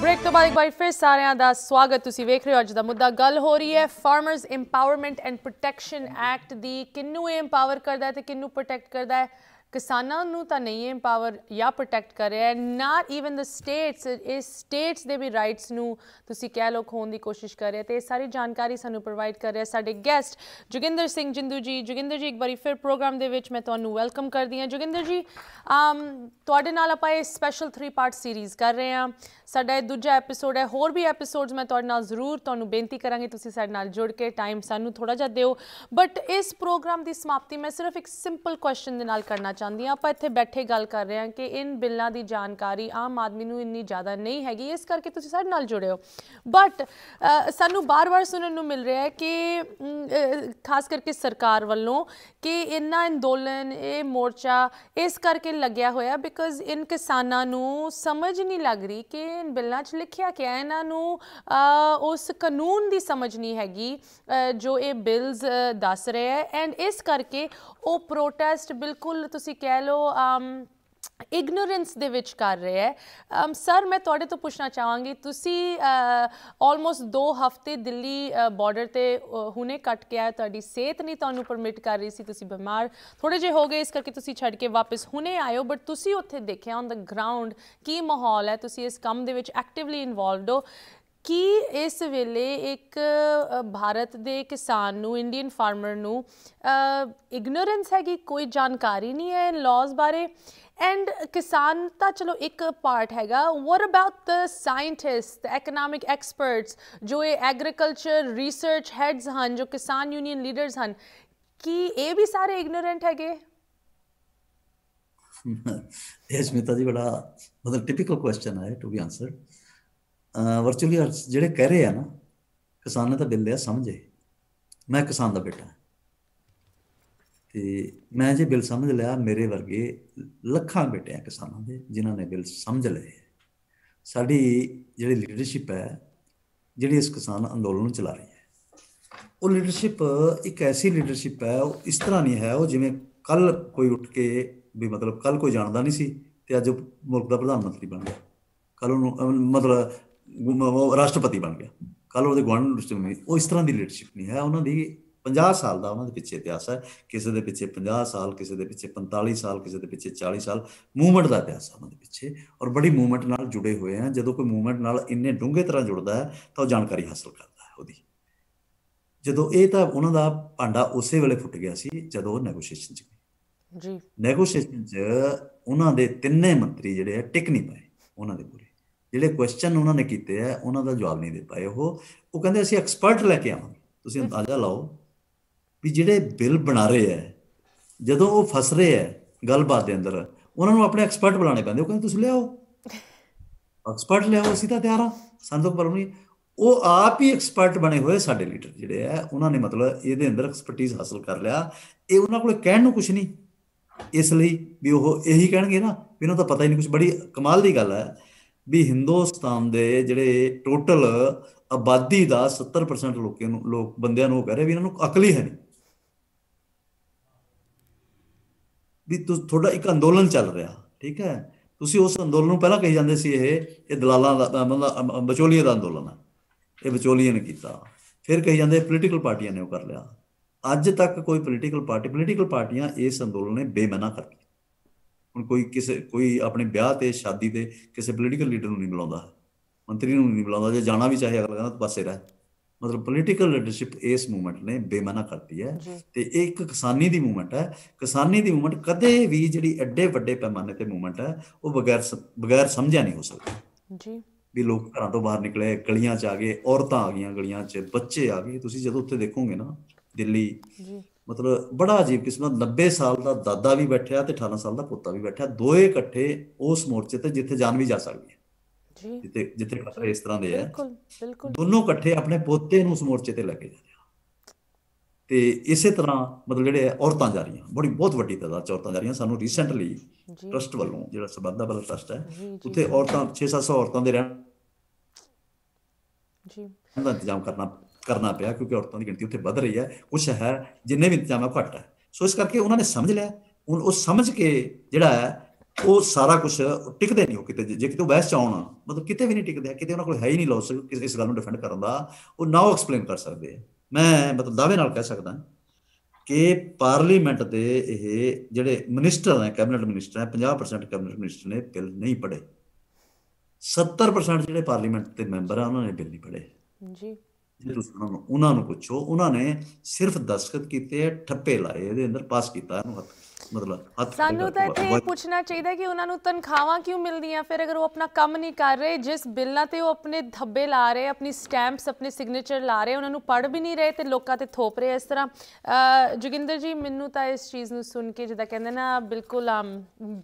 ਬ੍ਰੇਕ ਤੋਂ ਬਾਅਦ ਇੱਕ ਵਾਰ ਫਿਰ ਸਾਰਿਆਂ ਦਾ ਸਵਾਗਤ ਤੁਸੀਂ ਵੇਖ ਰਹੇ ਹੋ ਅੱਜ ਦਾ ਮੁੱਦਾ ਗੱਲ ਹੋ ਰਹੀ ਹੈ farmers empowerment and protection act ਦੀ ਕਿੰਨੂ ਇਹ ਇੰਪਾਵਰ ਕਰਦਾ ਹੈ ਤੇ ਕਿੰਨੂ ਪ੍ਰੋਟੈਕਟ ਕਰਦਾ ਹੈ ਕਿਸਾਨਾਂ ਨੂੰ ਤਾਂ ਨਹੀਂ ਐਮਪਾਵਰ ਜਾਂ ਪ੍ਰੋਟੈਕਟ ਕਰ ਰਿਹਾ ਹੈ ਨਾਟ ਇਵਨ ਦ ਸਟੇਟਸ ਇਸ ਸਟੇਟਸ ਦੇ ਵੀ ਰਾਈਟਸ ਨੂੰ ਤੁਸੀਂ ਕਹਿ ਲੋ ਖੋਣ ਦੀ ਕੋਸ਼ਿਸ਼ ਕਰ ਰਹੇ ਤੇ ਇਹ ਸਾਰੀ ਜਾਣਕਾਰੀ ਸਾਨੂੰ ਪ੍ਰੋਵਾਈਡ ਕਰ ਰਿਹਾ ਸਾਡੇ ਗੈਸਟ ਜੁਗਿੰਦਰ ਸਿੰਘ ਜਿੰਦੂ ਜੀ ਜੁਗਿੰਦਰ ਜੀ ਇੱਕ ਵਾਰੀ ਫਿਰ ਪ੍ਰੋਗਰਾਮ ਦੇ ਵਿੱਚ ਮੈਂ ਤੁਹਾਨੂੰ ਵੈਲਕਮ ਕਰਦੀ ਹਾਂ ਜੁਗਿੰਦਰ ਜੀ ਤੁਹਾਡੇ ਨਾਲ ਆਪਾਂ ਇਹ ਸਪੈਸ਼ਲ 3 ਪਾਰਟ ਸੀਰੀਜ਼ ਕਰ ਰਹੇ ਹਾਂ ਸਾਡਾ ਇਹ ਦੂਜਾ ਐਪੀਸੋਡ ਹੈ ਹੋਰ ਵੀ ਐਪੀਸੋਡਸ ਮੈਂ ਤੁਹਾਡੇ ਨਾਲ ਜ਼ਰੂਰ ਤੁਹਾਨੂੰ ਬੇਨਤੀ ਕਰਾਂਗੀ ਤੁਸੀਂ ਸਾਡੇ ਨਾਲ ਜੁੜ ਕੇ ਟਾਈਮ ਸਾਨੂੰ ਥੋੜਾ ਜਿਹਾ ਦਿਓ ਬਟ ਇਸ ਪ੍ਰੋਗਰਾਮ ਦੀ ਸਮਾਪਤੀ ਮੈਂ ਸਿਰਫ ਇੱਕ ਸਿੰਪਲ ਕੁਐਸਚਨ ਦੇ ਨਾਲ ਕਰਨਾ ਚਾਹੁੰਦੀ ਹਾਂ ਆਪਾਂ ਇੱਥੇ ਬੈਠੇ ਗੱਲ ਕਰ ਰਹੇ ਹਾਂ ਕਿ ਇਨ ਬਿੱਲਾਂ ਦੀ ਜਾਣਕਾਰੀ ਆਮ ਆਦਮੀ ਨੂੰ ਇੰਨੀ ਜ਼ਿਆਦਾ ਨਹੀਂ ਹੈਗੀ ਇਸ ਕਰਕੇ ਤੁਸੀਂ ਸਾਡੇ ਨਾਲ ਜੁੜੇ ਹੋ ਬਟ ਸਾਨੂੰ ਬਾਰ-ਬਾਰ ਸੁਣਨ ਨੂੰ ਮਿਲ ਰਿਹਾ ਹੈ ਕਿ ਖਾਸ ਕਰਕੇ ਸਰਕਾਰ ਵੱਲੋਂ ਕਿ ਇੰਨਾ ਅੰਦੋਲਨ ਇਹ ਮੋਰਚਾ ਇਸ ਕਰਕੇ ਲੱਗਿਆ ਹੋਇਆ ਬਿਕਾਜ਼ ਇਨ ਕਿਸਾਨਾਂ ਨੂੰ ਸਮਝ ਨਹੀਂ ਲੱਗ ਰਹੀ ਕਿ ਇਨ ਬਿੱਲਾਂ 'ਚ ਲਿਖਿਆ ਕਿ ਇਹਨਾਂ ਨੂੰ ਉਸ ਕਾਨੂੰਨ ਦੀ ਸਮਝ ਨਹੀਂ ਹੈਗੀ ਜੋ ਇਹ ਬਿਲਸ ਦੱਸ ਰਿਹਾ ਹੈ ਐਂਡ ਇਸ ਕਰਕੇ ਉਹ ਪ੍ਰੋਟੈਸਟ ਬਿਲਕੁਲ ਤੁਸੀਂ ਤੁਸੀਂ ਕਹਿ ਲਓ ਇਗਨੋਰੈਂਸ ਦੇ ਵਿੱਚ ਕਰ ਰਿਹਾ ਹੈ ਸਰ ਮੈਂ ਤੁਹਾਡੇ ਤੋਂ ਪੁੱਛਣਾ ਚਾਹਾਂਗੀ ਤੁਸੀਂ ਆਲਮੋਸਟ 2 ਹਫ਼ਤੇ ਦਿੱਲੀ ਬਾਰਡਰ ਤੇ ਹੁਨੇ ਕੱਟ ਕੇ ਆਏ ਤੁਹਾਡੀ ਸਿਹਤ ਨਹੀਂ ਤੁਹਾਨੂੰ ਪਰਮਿਟ ਕਰ ਰਹੀ ਸੀ ਤੁਸੀਂ ਬਿਮਾਰ ਥੋੜੇ ਜੇ ਹੋ ਗਏ ਇਸ ਕਰਕੇ ਤੁਸੀਂ ਛੱਡ ਕੇ ਵਾਪਸ ਹੁਨੇ ਆਇਓ ਬਟ ਤੁਸੀਂ ਉੱਥੇ ਦੇਖਿਆ ਔਨ ਦਾ ਗਰਾਊਂਡ ਕੀ ਮਾਹੌਲ ਹੈ ਤੁਸੀਂ ਇਸ ਕੰਮ ਦੇ ਵਿੱਚ ਐਕਟਿਵਲੀ ਇਨਵੋਲਵਡ ਹੋ ਕੀ ਇਸ ਵੇਲੇ ਇੱਕ ਭਾਰਤ ਦੇ ਕਿਸਾਨ ਨੂੰ ਇੰਡੀਅਨ ਫਾਰਮਰ ਨੂੰ ਇਗਨੋਰੈਂਸ ਹੈ ਕਿ ਕੋਈ ਜਾਣਕਾਰੀ ਨਹੀਂ ਹੈ ਲਾਜ਼ ਬਾਰੇ ਐਂਡ ਕਿਸਾਨ ਤਾਂ ਚਲੋ ਇੱਕ ਪਾਰਟ ਹੈਗਾ what about the scientist economic experts ਜੋ ਇਹ ਐਗਰੀਕਲਚਰ ਰਿਸਰਚ ਹੈਡਸ ਹਨ ਜੋ ਕਿਸਾਨ ਯੂਨੀਅਨ ਲੀਡਰਸ ਹਨ ਕੀ ਇਹ ਵੀ ਸਾਰੇ ਇਗਨੋਰੈਂਟ ਹੈਗੇ ਇਹ ਸਮਿਤਾ ਜੀ ਬੜਾ ਮਤਲਬ ਟਿਪੀਕਲ ਕੁਐਸਚਨ ਹੈ ਟੂ ਬੀ ਆਨਸਰਡ ਵਰਚੁਅਲੀ ਜਿਹੜੇ ਕਹਿ ਰਹੇ ਆ ਨਾ ਕਿਸਾਨ ਨੇ ਤਾਂ ਬਿੱਲ ਲਿਆ ਸਮਝੇ ਮੈਂ ਕਿਸਾਨ ਦਾ ਬੇਟਾ ਤੇ ਮੈਂ ਜੇ ਬਿੱਲ ਸਮਝ ਲਿਆ ਮੇਰੇ ਵਰਗੇ ਲੱਖਾਂ ਬੇਟੇ ਆ ਕਿਸਾਨਾਂ ਦੇ ਜਿਨ੍ਹਾਂ ਨੇ ਬਿੱਲ ਸਮਝ ਲਏ ਸਾਡੀ ਜਿਹੜੀ ਲੀਡਰਸ਼ਿਪ ਹੈ ਜਿਹੜੀ ਇਸ ਕਿਸਾਨ ਅੰਦੋਲਨ ਨੂੰ ਚਲਾ ਰਹੀ ਹੈ ਉਹ ਲੀਡਰਸ਼ਿਪ ਇੱਕ ਐਸੀ ਲੀਡਰਸ਼ਿਪ ਹੈ ਉਹ ਇਸ ਤਰ੍ਹਾਂ ਨਹੀਂ ਹੈ ਉਹ ਜਿਵੇਂ ਕੱਲ ਕੋਈ ਉੱਠ ਕੇ ਵੀ ਮਤਲਬ ਕੱਲ ਕੋਈ ਜਾਣਦਾ ਨਹੀਂ ਸੀ ਤੇ ਅੱਜ ਮੁਲਕ ਦਾ ਪ੍ਰਧਾਨ ਮੰਤਰੀ ਬਣ ਗਿਆ ਕੱਲ ਨੂੰ ਮਤਲਬ ਉਹ ਰਾਸ਼ਟਰਪਤੀ ਬਣ ਗਿਆ ਕੱਲ ਉਹਦੇ ਗਵਰਨਰ ਡਿਸਟ੍ਰਿਕਟ ਉਹ ਇਸ ਤਰ੍ਹਾਂ ਦੀ ਲੀਡਰਸ਼ਿਪ ਨਹੀਂ ਹੈ ਉਹਨਾਂ ਦੀ 50 ਸਾਲ ਦਾ ਉਹਨਾਂ ਦੇ ਪਿੱਛੇ ਇਤਿਹਾਸ ਹੈ ਕਿਸੇ ਦੇ ਪਿੱਛੇ 50 ਸਾਲ ਕਿਸੇ ਦੇ ਪਿੱਛੇ 45 ਸਾਲ ਕਿਸੇ ਦੇ ਪਿੱਛੇ 40 ਸਾਲ ਮੂਵਮੈਂਟ ਦਾ ਇਤਿਹਾਸ ਹੈ ਉਹਨਾਂ ਦੇ ਪਿੱਛੇ ਔਰ ਬੜੀ ਮੂਵਮੈਂਟ ਨਾਲ ਜੁੜੇ ਹੋਏ ਆ ਜਦੋਂ ਕੋਈ ਮੂਵਮੈਂਟ ਨਾਲ ਇੰਨੇ ਡੂੰਘੇ ਤਰ੍ਹਾਂ ਜੁੜਦਾ ਹੈ ਤਾਂ ਉਹ ਜਾਣਕਾਰੀ ਹਾਸਲ ਕਰਦਾ ਹੈ ਉਹਦੀ ਜਦੋਂ ਇਹ ਤਾਂ ਉਹਨਾਂ ਦਾ ਭਾਂਡਾ ਉਸੇ ਵੇਲੇ ਫੁੱਟ ਗਿਆ ਸੀ ਜਦੋਂ ਉਹ ਨੈਗੋਸ਼ੀਏਸ਼ਨ ਚ ਜੀ ਨੈਗੋਸ਼ੀਏਸ਼ਨ ਚ ਉਹਨਾਂ ਦੇ ਤਿੰਨੇ ਮੰਤਰੀ ਜਿਹੜੇ ਆ ਟਿਕ ਨਹੀਂ ਪਾਏ ਉਹਨਾਂ ਦੇ ਪੂਰੇ ਜਿਹੜੇ ਕੁਐਸਚਨ ਉਹਨਾਂ ਨੇ ਕੀਤੇ ਆ ਉਹਨਾਂ ਦਾ ਜਵਾਬ ਨਹੀਂ ਦੇ ਪਾਏ ਉਹ ਉਹ ਕਹਿੰਦੇ ਅਸੀਂ ਐਕਸਪਰਟ ਲੈ ਕੇ ਆਵਾਂਗੇ ਤੁਸੀਂ ਅੰਦਾਜ਼ਾ ਲਾਓ ਵੀ ਜਿਹੜੇ ਬਿੱਲ ਬਣਾ ਰਹੇ ਆ ਜਦੋਂ ਉਹ ਫਸ ਰਹੇ ਆ ਗੱਲਬਾਤ ਦੇ ਅੰਦਰ ਉਹਨਾਂ ਨੂੰ ਆਪਣੇ ਐਕਸਪਰਟ ਬੁਲਾਣੇ ਪੈਂਦੇ ਉਹ ਕਹਿੰਦੇ ਤੁਸੀਂ ਲਿਆਓ ਐਕਸਪਰਟ ਲਿਆਓ ਅਸੀਂ ਤਾਂ ਤਿਆਰ ਆ ਸੰਦੋਖ ਪਰਮਨੀ ਉਹ ਆਪ ਹੀ ਐਕਸਪਰਟ ਬਣੇ ਹੋਏ ਸਾਡੇ ਲੀਡਰ ਜਿਹੜੇ ਆ ਉਹਨਾਂ ਨੇ ਮਤਲਬ ਇਹਦੇ ਅੰਦਰ ਐਕਸਪਰਟਿਸ ਹਾਸਲ ਕਰ ਲਿਆ ਇਹ ਉਹਨਾਂ ਕੋਲ ਕਹਿਣ ਨੂੰ ਕੁਝ ਨਹੀਂ ਇਸ ਲਈ ਵੀ ਉਹ ਇਹੀ ਕਹਿਣਗੇ ਨਾ ਵੀ ਇਹਨਾਂ ਤਾਂ ਪਤਾ ਹੀ ਨਹੀਂ ਕੁਝ ਬੜੀ ਕਮਾਲ ਦੀ ਗੱਲ ਹੈ ਵੀ ਹਿੰਦੁਸਤਾਨ ਦੇ ਜਿਹੜੇ ਟੋਟਲ ਆਬਾਦੀ ਦਾ 70% ਲੋਕਾਂ ਨੂੰ ਲੋਕ ਬੰਦਿਆਂ ਨੂੰ ਕਹ ਰਹੇ ਵੀ ਇਹਨਾਂ ਨੂੰ ਅਕਲ ਹੀ ਹੈ ਨਹੀਂ ਵੀ ਤੁਸ ਥੋੜਾ ਇੱਕ ਅੰਦੋਲਨ ਚੱਲ ਰਿਹਾ ਠੀਕ ਹੈ ਤੁਸੀਂ ਉਸ ਅੰਦੋਲਨ ਨੂੰ ਪਹਿਲਾਂ ਕਹੀ ਜਾਂਦੇ ਸੀ ਇਹ ਇਹ ਦਲਾਲਾਂ ਦਾ ਮਤਲਬ ਵਿਚੋਲੀਆਂ ਦਾ ਅੰਦੋਲਨ ਹੈ ਇਹ ਵਿਚੋਲੀਆਂ ਨੇ ਕੀਤਾ ਫਿਰ ਕਹੀ ਜਾਂਦੇ ਪੋਲੀਟੀਕਲ ਪਾਰਟੀਆਂ ਨੇ ਉਹ ਕਰ ਲਿਆ ਅੱਜ ਤੱਕ ਕੋਈ ਪੋਲੀਟੀਕਲ ਪਾਰਟੀ ਪੋਲੀਟੀਕਲ ਪਾਰਟੀਆਂ ਇਸ ਅੰਦੋਲਨ ਨੇ ਬੇਮਨਾ ਕਰ ਹੁਣ ਕੋਈ ਕਿਸੇ ਕੋਈ ਆਪਣੇ ਵਿਆਹ ਤੇ ਸ਼ਾਦੀ ਤੇ ਕਿਸੇ ਪੋਲੀਟੀਕਲ ਲੀਡਰ ਨੂੰ ਨਹੀਂ ਬੁਲਾਉਂਦਾ ਮੰਤਰੀ ਨੂੰ ਨਹੀਂ ਬੁਲਾਉਂਦਾ ਜੇ ਜਾਣਾ ਵੀ ਚਾਹੇ ਅਗਲਾ ਕਹਿੰਦਾ ਪਾਸੇ ਰਹਿ ਮਤਲਬ ਪੋਲੀਟੀਕਲ ਲੀਡਰਸ਼ਿਪ ਇਸ ਮੂਵਮੈਂਟ ਨੇ ਬੇਮਾਨਾ ਕਰਤੀ ਹੈ ਤੇ ਇਹ ਇੱਕ ਕਿਸਾਨੀ ਦੀ ਮੂਵਮੈਂਟ ਹੈ ਕਿਸਾਨੀ ਦੀ ਮੂਵਮੈਂਟ ਕਦੇ ਵੀ ਜਿਹੜੀ ਐਡੇ ਵੱਡੇ ਪੈਮਾਨੇ ਤੇ ਮੂਵਮੈਂਟ ਹੈ ਉਹ ਬਗੈਰ ਬਗੈਰ ਸਮਝਿਆ ਨਹੀਂ ਹੋ ਸਕਦਾ ਜੀ ਵੀ ਲੋਕ ਘਰਾਂ ਤੋਂ ਬਾਹਰ ਨਿਕਲੇ ਗਲੀਆਂ 'ਚ ਆ ਗਏ ਔਰਤਾਂ ਆ ਗਈਆਂ ਗਲੀਆਂ 'ਚ ਬੱਚੇ ਆ ਗਏ ਤੁਸੀਂ ਜਦੋਂ ਉੱਥੇ ਦੇਖੋਗੇ ਨਾ ਦਿੱਲੀ ਜੀ ਮਤਲਬ ਬੜਾ ਅਜੀਬ ਕਿਸਮ ਦਾ 90 ਸਾਲ ਦਾ ਦਾਦਾ ਵੀ ਬੈਠਿਆ ਤੇ 18 ਸਾਲ ਦਾ ਪੋਤਾ ਵੀ ਬੈਠਿਆ ਦੋਏ ਇਕੱਠੇ ਉਸ ਮੋਰਚੇ ਤੇ ਜਿੱਥੇ ਜਾਨ ਵੀ ਜਾ ਸਕਦੀ ਹੈ ਜੀ ਜਿੱਥੇ ਜਿੱਥੇ ਖਤਰੇ ਇਸ ਤਰ੍ਹਾਂ ਦੇ ਆ ਬਿਲਕੁਲ ਬਿਲਕੁਲ ਦੋਨੋਂ ਇਕੱਠੇ ਆਪਣੇ ਪੋਤੇ ਨੂੰ ਉਸ ਮੋਰਚੇ ਤੇ ਲੱਗੇ ਜਾ ਰਹੇ ਤੇ ਇਸੇ ਤਰ੍ਹਾਂ ਮਤਲਬ ਜਿਹੜੇ ਔਰਤਾਂ ਜਾ ਰਹੀਆਂ ਬੜੀ ਬਹੁਤ ਵੱਡੀ ਤਦਾਦ ਚ ਔਰਤਾਂ ਜਾ ਰਹੀਆਂ ਸਾਨੂੰ ਰੀਸੈਂਟਲੀ ਟਰਸਟ ਵੱਲੋਂ ਜਿਹੜਾ ਸਬੰਧਾ ਵਾਲਾ ਟਰਸਟ ਹੈ ਉੱਥੇ ਔਰਤਾਂ 6-700 ਔਰਤਾਂ ਦੇ ਰਹਿਣ ਜੀ ਇਹਦਾ ਇੰਤਜ਼ਾਮ ਕਰਨਾ ਕਰਨਾ ਪਿਆ ਕਿਉਂਕਿ ਔਰਤਾਂ ਦੀ ਗਿਣਤੀ ਉੱਥੇ ਵੱਧ ਰਹੀ ਹੈ ਕੁਝ ਹੈ ਜਿੰਨੇ ਵੀ ਇੰਤਜ਼ਾਮ ਹੈ ਘੱਟ ਹੈ ਸੋ ਇਸ ਕਰਕੇ ਉਹਨਾਂ ਨੇ ਸਮਝ ਲਿਆ ਉਹ ਉਹ ਸਮਝ ਕੇ ਜਿਹੜਾ ਹੈ ਉਹ ਸਾਰਾ ਕੁਝ ਟਿਕਦੇ ਨਹੀਂ ਉਹ ਕਿਤੇ ਜੇ ਕਿਤੇ ਬਹਿਸ ਚਾਉਣ ਮਤਲਬ ਕਿਤੇ ਵੀ ਨਹੀਂ ਟਿਕਦੇ ਕਿਤੇ ਉਹਨਾਂ ਕੋਲ ਹੈ ਹੀ ਨਹੀਂ ਕਿਸੇ ਇਸ ਗੱਲ ਨੂੰ ਡਿਫੈਂਡ ਕਰਨ ਦਾ ਉਹ ਨਾਓ ਐਕਸਪਲੇਨ ਕਰ ਸਕਦੇ ਆ ਮੈਂ ਮਤਲਬ ਦਾਅਵੇ ਨਾਲ ਕਹਿ ਸਕਦਾ ਕਿ ਪਾਰਲੀਮੈਂਟ ਦੇ ਇਹ ਜਿਹੜੇ ਮਿਨਿਸਟਰ ਨੇ ਕੈਬਨਿਟ ਮਿਨਿਸਟਰ ਹੈ 50% ਕੈਬਨਿਟ ਮਿਨਿਸਟਰ ਨੇ ਬਿੱਲ ਨਹੀਂ ਪੜੇ 70% ਜਿਹੜੇ ਪਾਰਲੀਮੈਂਟ ਦੇ ਮੈਂਬਰ ਆ ਉਹਨਾਂ ਨੇ ਬਿੱਲ ਨਹੀਂ ਪੜੇ ਜੀ ਜੇ ਤੁਸੀਂ ਉਹਨਾਂ ਨੂੰ ਪੁੱਛੋ ਉਹਨਾਂ ਨੇ ਸਿਰਫ ਦਸਖਤ ਕੀਤੇ ਠੱਪੇ ਲਾਏ ਇਹਦੇ ਅੰਦਰ ਪਾਸ ਕੀਤਾ ਇਹਨੂੰ ਹੱਥ ਮਤਲਬ ਹੱਥ ਸਾਨੂੰ ਤਾਂ ਇਹ ਪੁੱਛਣਾ ਚਾਹੀਦਾ ਕਿ ਉਹਨਾਂ ਨੂੰ ਤਨਖਾਹਾਂ ਕਿਉਂ ਮਿਲਦੀਆਂ ਫਿਰ ਅਗਰ ਉਹ ਆਪਣਾ ਕੰਮ ਨਹੀਂ ਕਰ ਰਹੇ ਜਿਸ ਬਿੱਲਾਂ ਤੇ ਉਹ ਆਪਣੇ ਧੱਬੇ ਲਾ ਰਹੇ ਆਪਣੀ ਸਟੈਂਪਸ ਆਪਣੇ ਸਿਗਨੇਚਰ ਲਾ ਰਹੇ ਉਹਨਾਂ ਨੂੰ ਪੜ ਵੀ ਨਹੀਂ ਰਹੇ ਤੇ ਲੋਕਾਂ ਤੇ ਥੋਪ ਰਹੇ ਇਸ ਤਰ੍ਹਾਂ ਜੁਗਿੰਦਰ ਜੀ ਮੈਨੂੰ ਤਾਂ ਇਸ ਚੀਜ਼ ਨੂੰ ਸੁਣ ਕੇ ਜਿਦਾ ਕਹਿੰਦੇ ਨਾ ਬਿਲਕੁਲ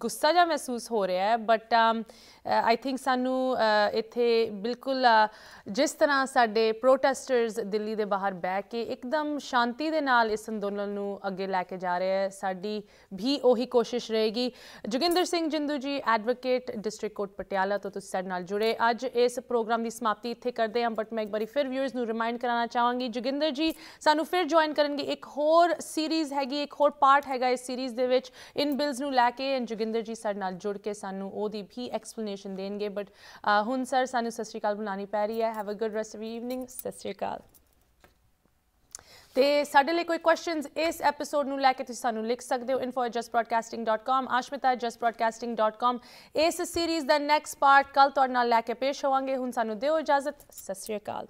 ਗੁੱਸਾ ਜਿਹਾ ਮਹਿਸੂਸ ਹੋ ਰਿਹਾ ਹੈ ਬਟ ਆਈ ਥਿੰਕ ਸਾਨੂੰ ਇੱਥੇ ਬਿਲਕੁਲ ਜਿਸ ਤਰ੍ਹਾਂ ਸਾਡੇ ਪ੍ਰੋਟੈਸਟਰਸ ਦਿੱਲੀ ਦੇ ਬਾਹਰ ਬੈ ਕੇ ਇੱਕਦਮ ਸ਼ਾਂਤੀ ਦੇ ਨਾਲ ਇਸ ਅੰਦੋਲਨ ਨੂੰ ਅੱਗੇ ਲੈ ਕੇ ਜਾ ਰਹੇ ਹੈ ਸਾਡੀ ਵੀ ਉਹੀ ਕੋਸ਼ਿਸ਼ ਰਹੇਗੀ Jaginder Singh Jindu ji advocate district court Patiala ਤੋਂ ਤੁਸੀਂ ਸਾਡੇ ਨਾਲ ਜੁੜੇ ਅੱਜ ਇਸ ਪ੍ਰੋਗਰਾਮ ਦੀ ਸਮਾਪਤੀ ਇੱਥੇ ਕਰਦੇ ਹਾਂ ਬਟ ਮੈਂ ਇੱਕ ਵਾਰੀ ਫਿਰ ਵਿਊਅਰਸ ਨੂੰ ਰਿਮਾਈਂਡ ਕਰਾਉਣਾ ਚਾਹਾਂਗੀ ਜਗਿੰਦਰ ਜੀ ਸਾਨੂੰ ਫਿਰ ਜੁਆਇਨ ਕਰਨਗੇ ਇੱਕ ਹੋਰ ਸੀਰੀਜ਼ ਹੈਗੀ ਇੱਕ ਹੋਰ ਪਾਰਟ ਹੈਗਾ ਇਸ ਸੀਰੀਜ਼ ਦੇ ਵਿੱਚ ਇਨ ਬਿਲਸ ਨੂੰ ਲੈ ਕੇ ਐਂ ਜੋਗਿੰਦਰ ਜੀ ਸਾਡੇ ਨਾਲ ਜੁੜ ਕੇ ਸਾਨੂੰ ਉਹਦੀ ਵੀ ਐਕਸਪਲੇਨੇਸ਼ਨ ਦੇਣਗੇ ਬਟ ਹੁਣ ਸਰ ਸਾਨੂੰ ਸਤਿ ਸ਼੍ਰੀ ਅਕਾਲ ਬੁਲਾਣੀ ਪੈ ਰਹੀ ਹੈ have a good rest of evening ਸਤਿ ਸ਼੍ਰੀ ਅਕਾਲ ਤੇ ਸਾਡੇ ਲਈ ਕੋਈ ਕੁਐਸਚਨਸ ਇਸ ਐਪੀਸੋਡ ਨੂੰ ਲੈ ਕੇ ਤੁਸੀਂ ਸਾਨੂੰ ਲਿਖ ਸਕਦੇ ਹੋ info@justbroadcasting.com ashmita@justbroadcasting.com ਇਸ ਸੀਰੀਜ਼ ਦਾ ਨੈਕਸਟ ਪਾਰਟ ਕੱਲ ਤੁਹਾਡੇ ਨਾਲ ਲੈ ਕੇ ਪੇਸ਼ ਹੋਵਾਂਗੇ ਹੁਣ ਸਾਨੂੰ ਦਿਓ ਇਜਾਜ਼ਤ ਸਤਿ ਸ੍ਰੀ ਅਕਾਲ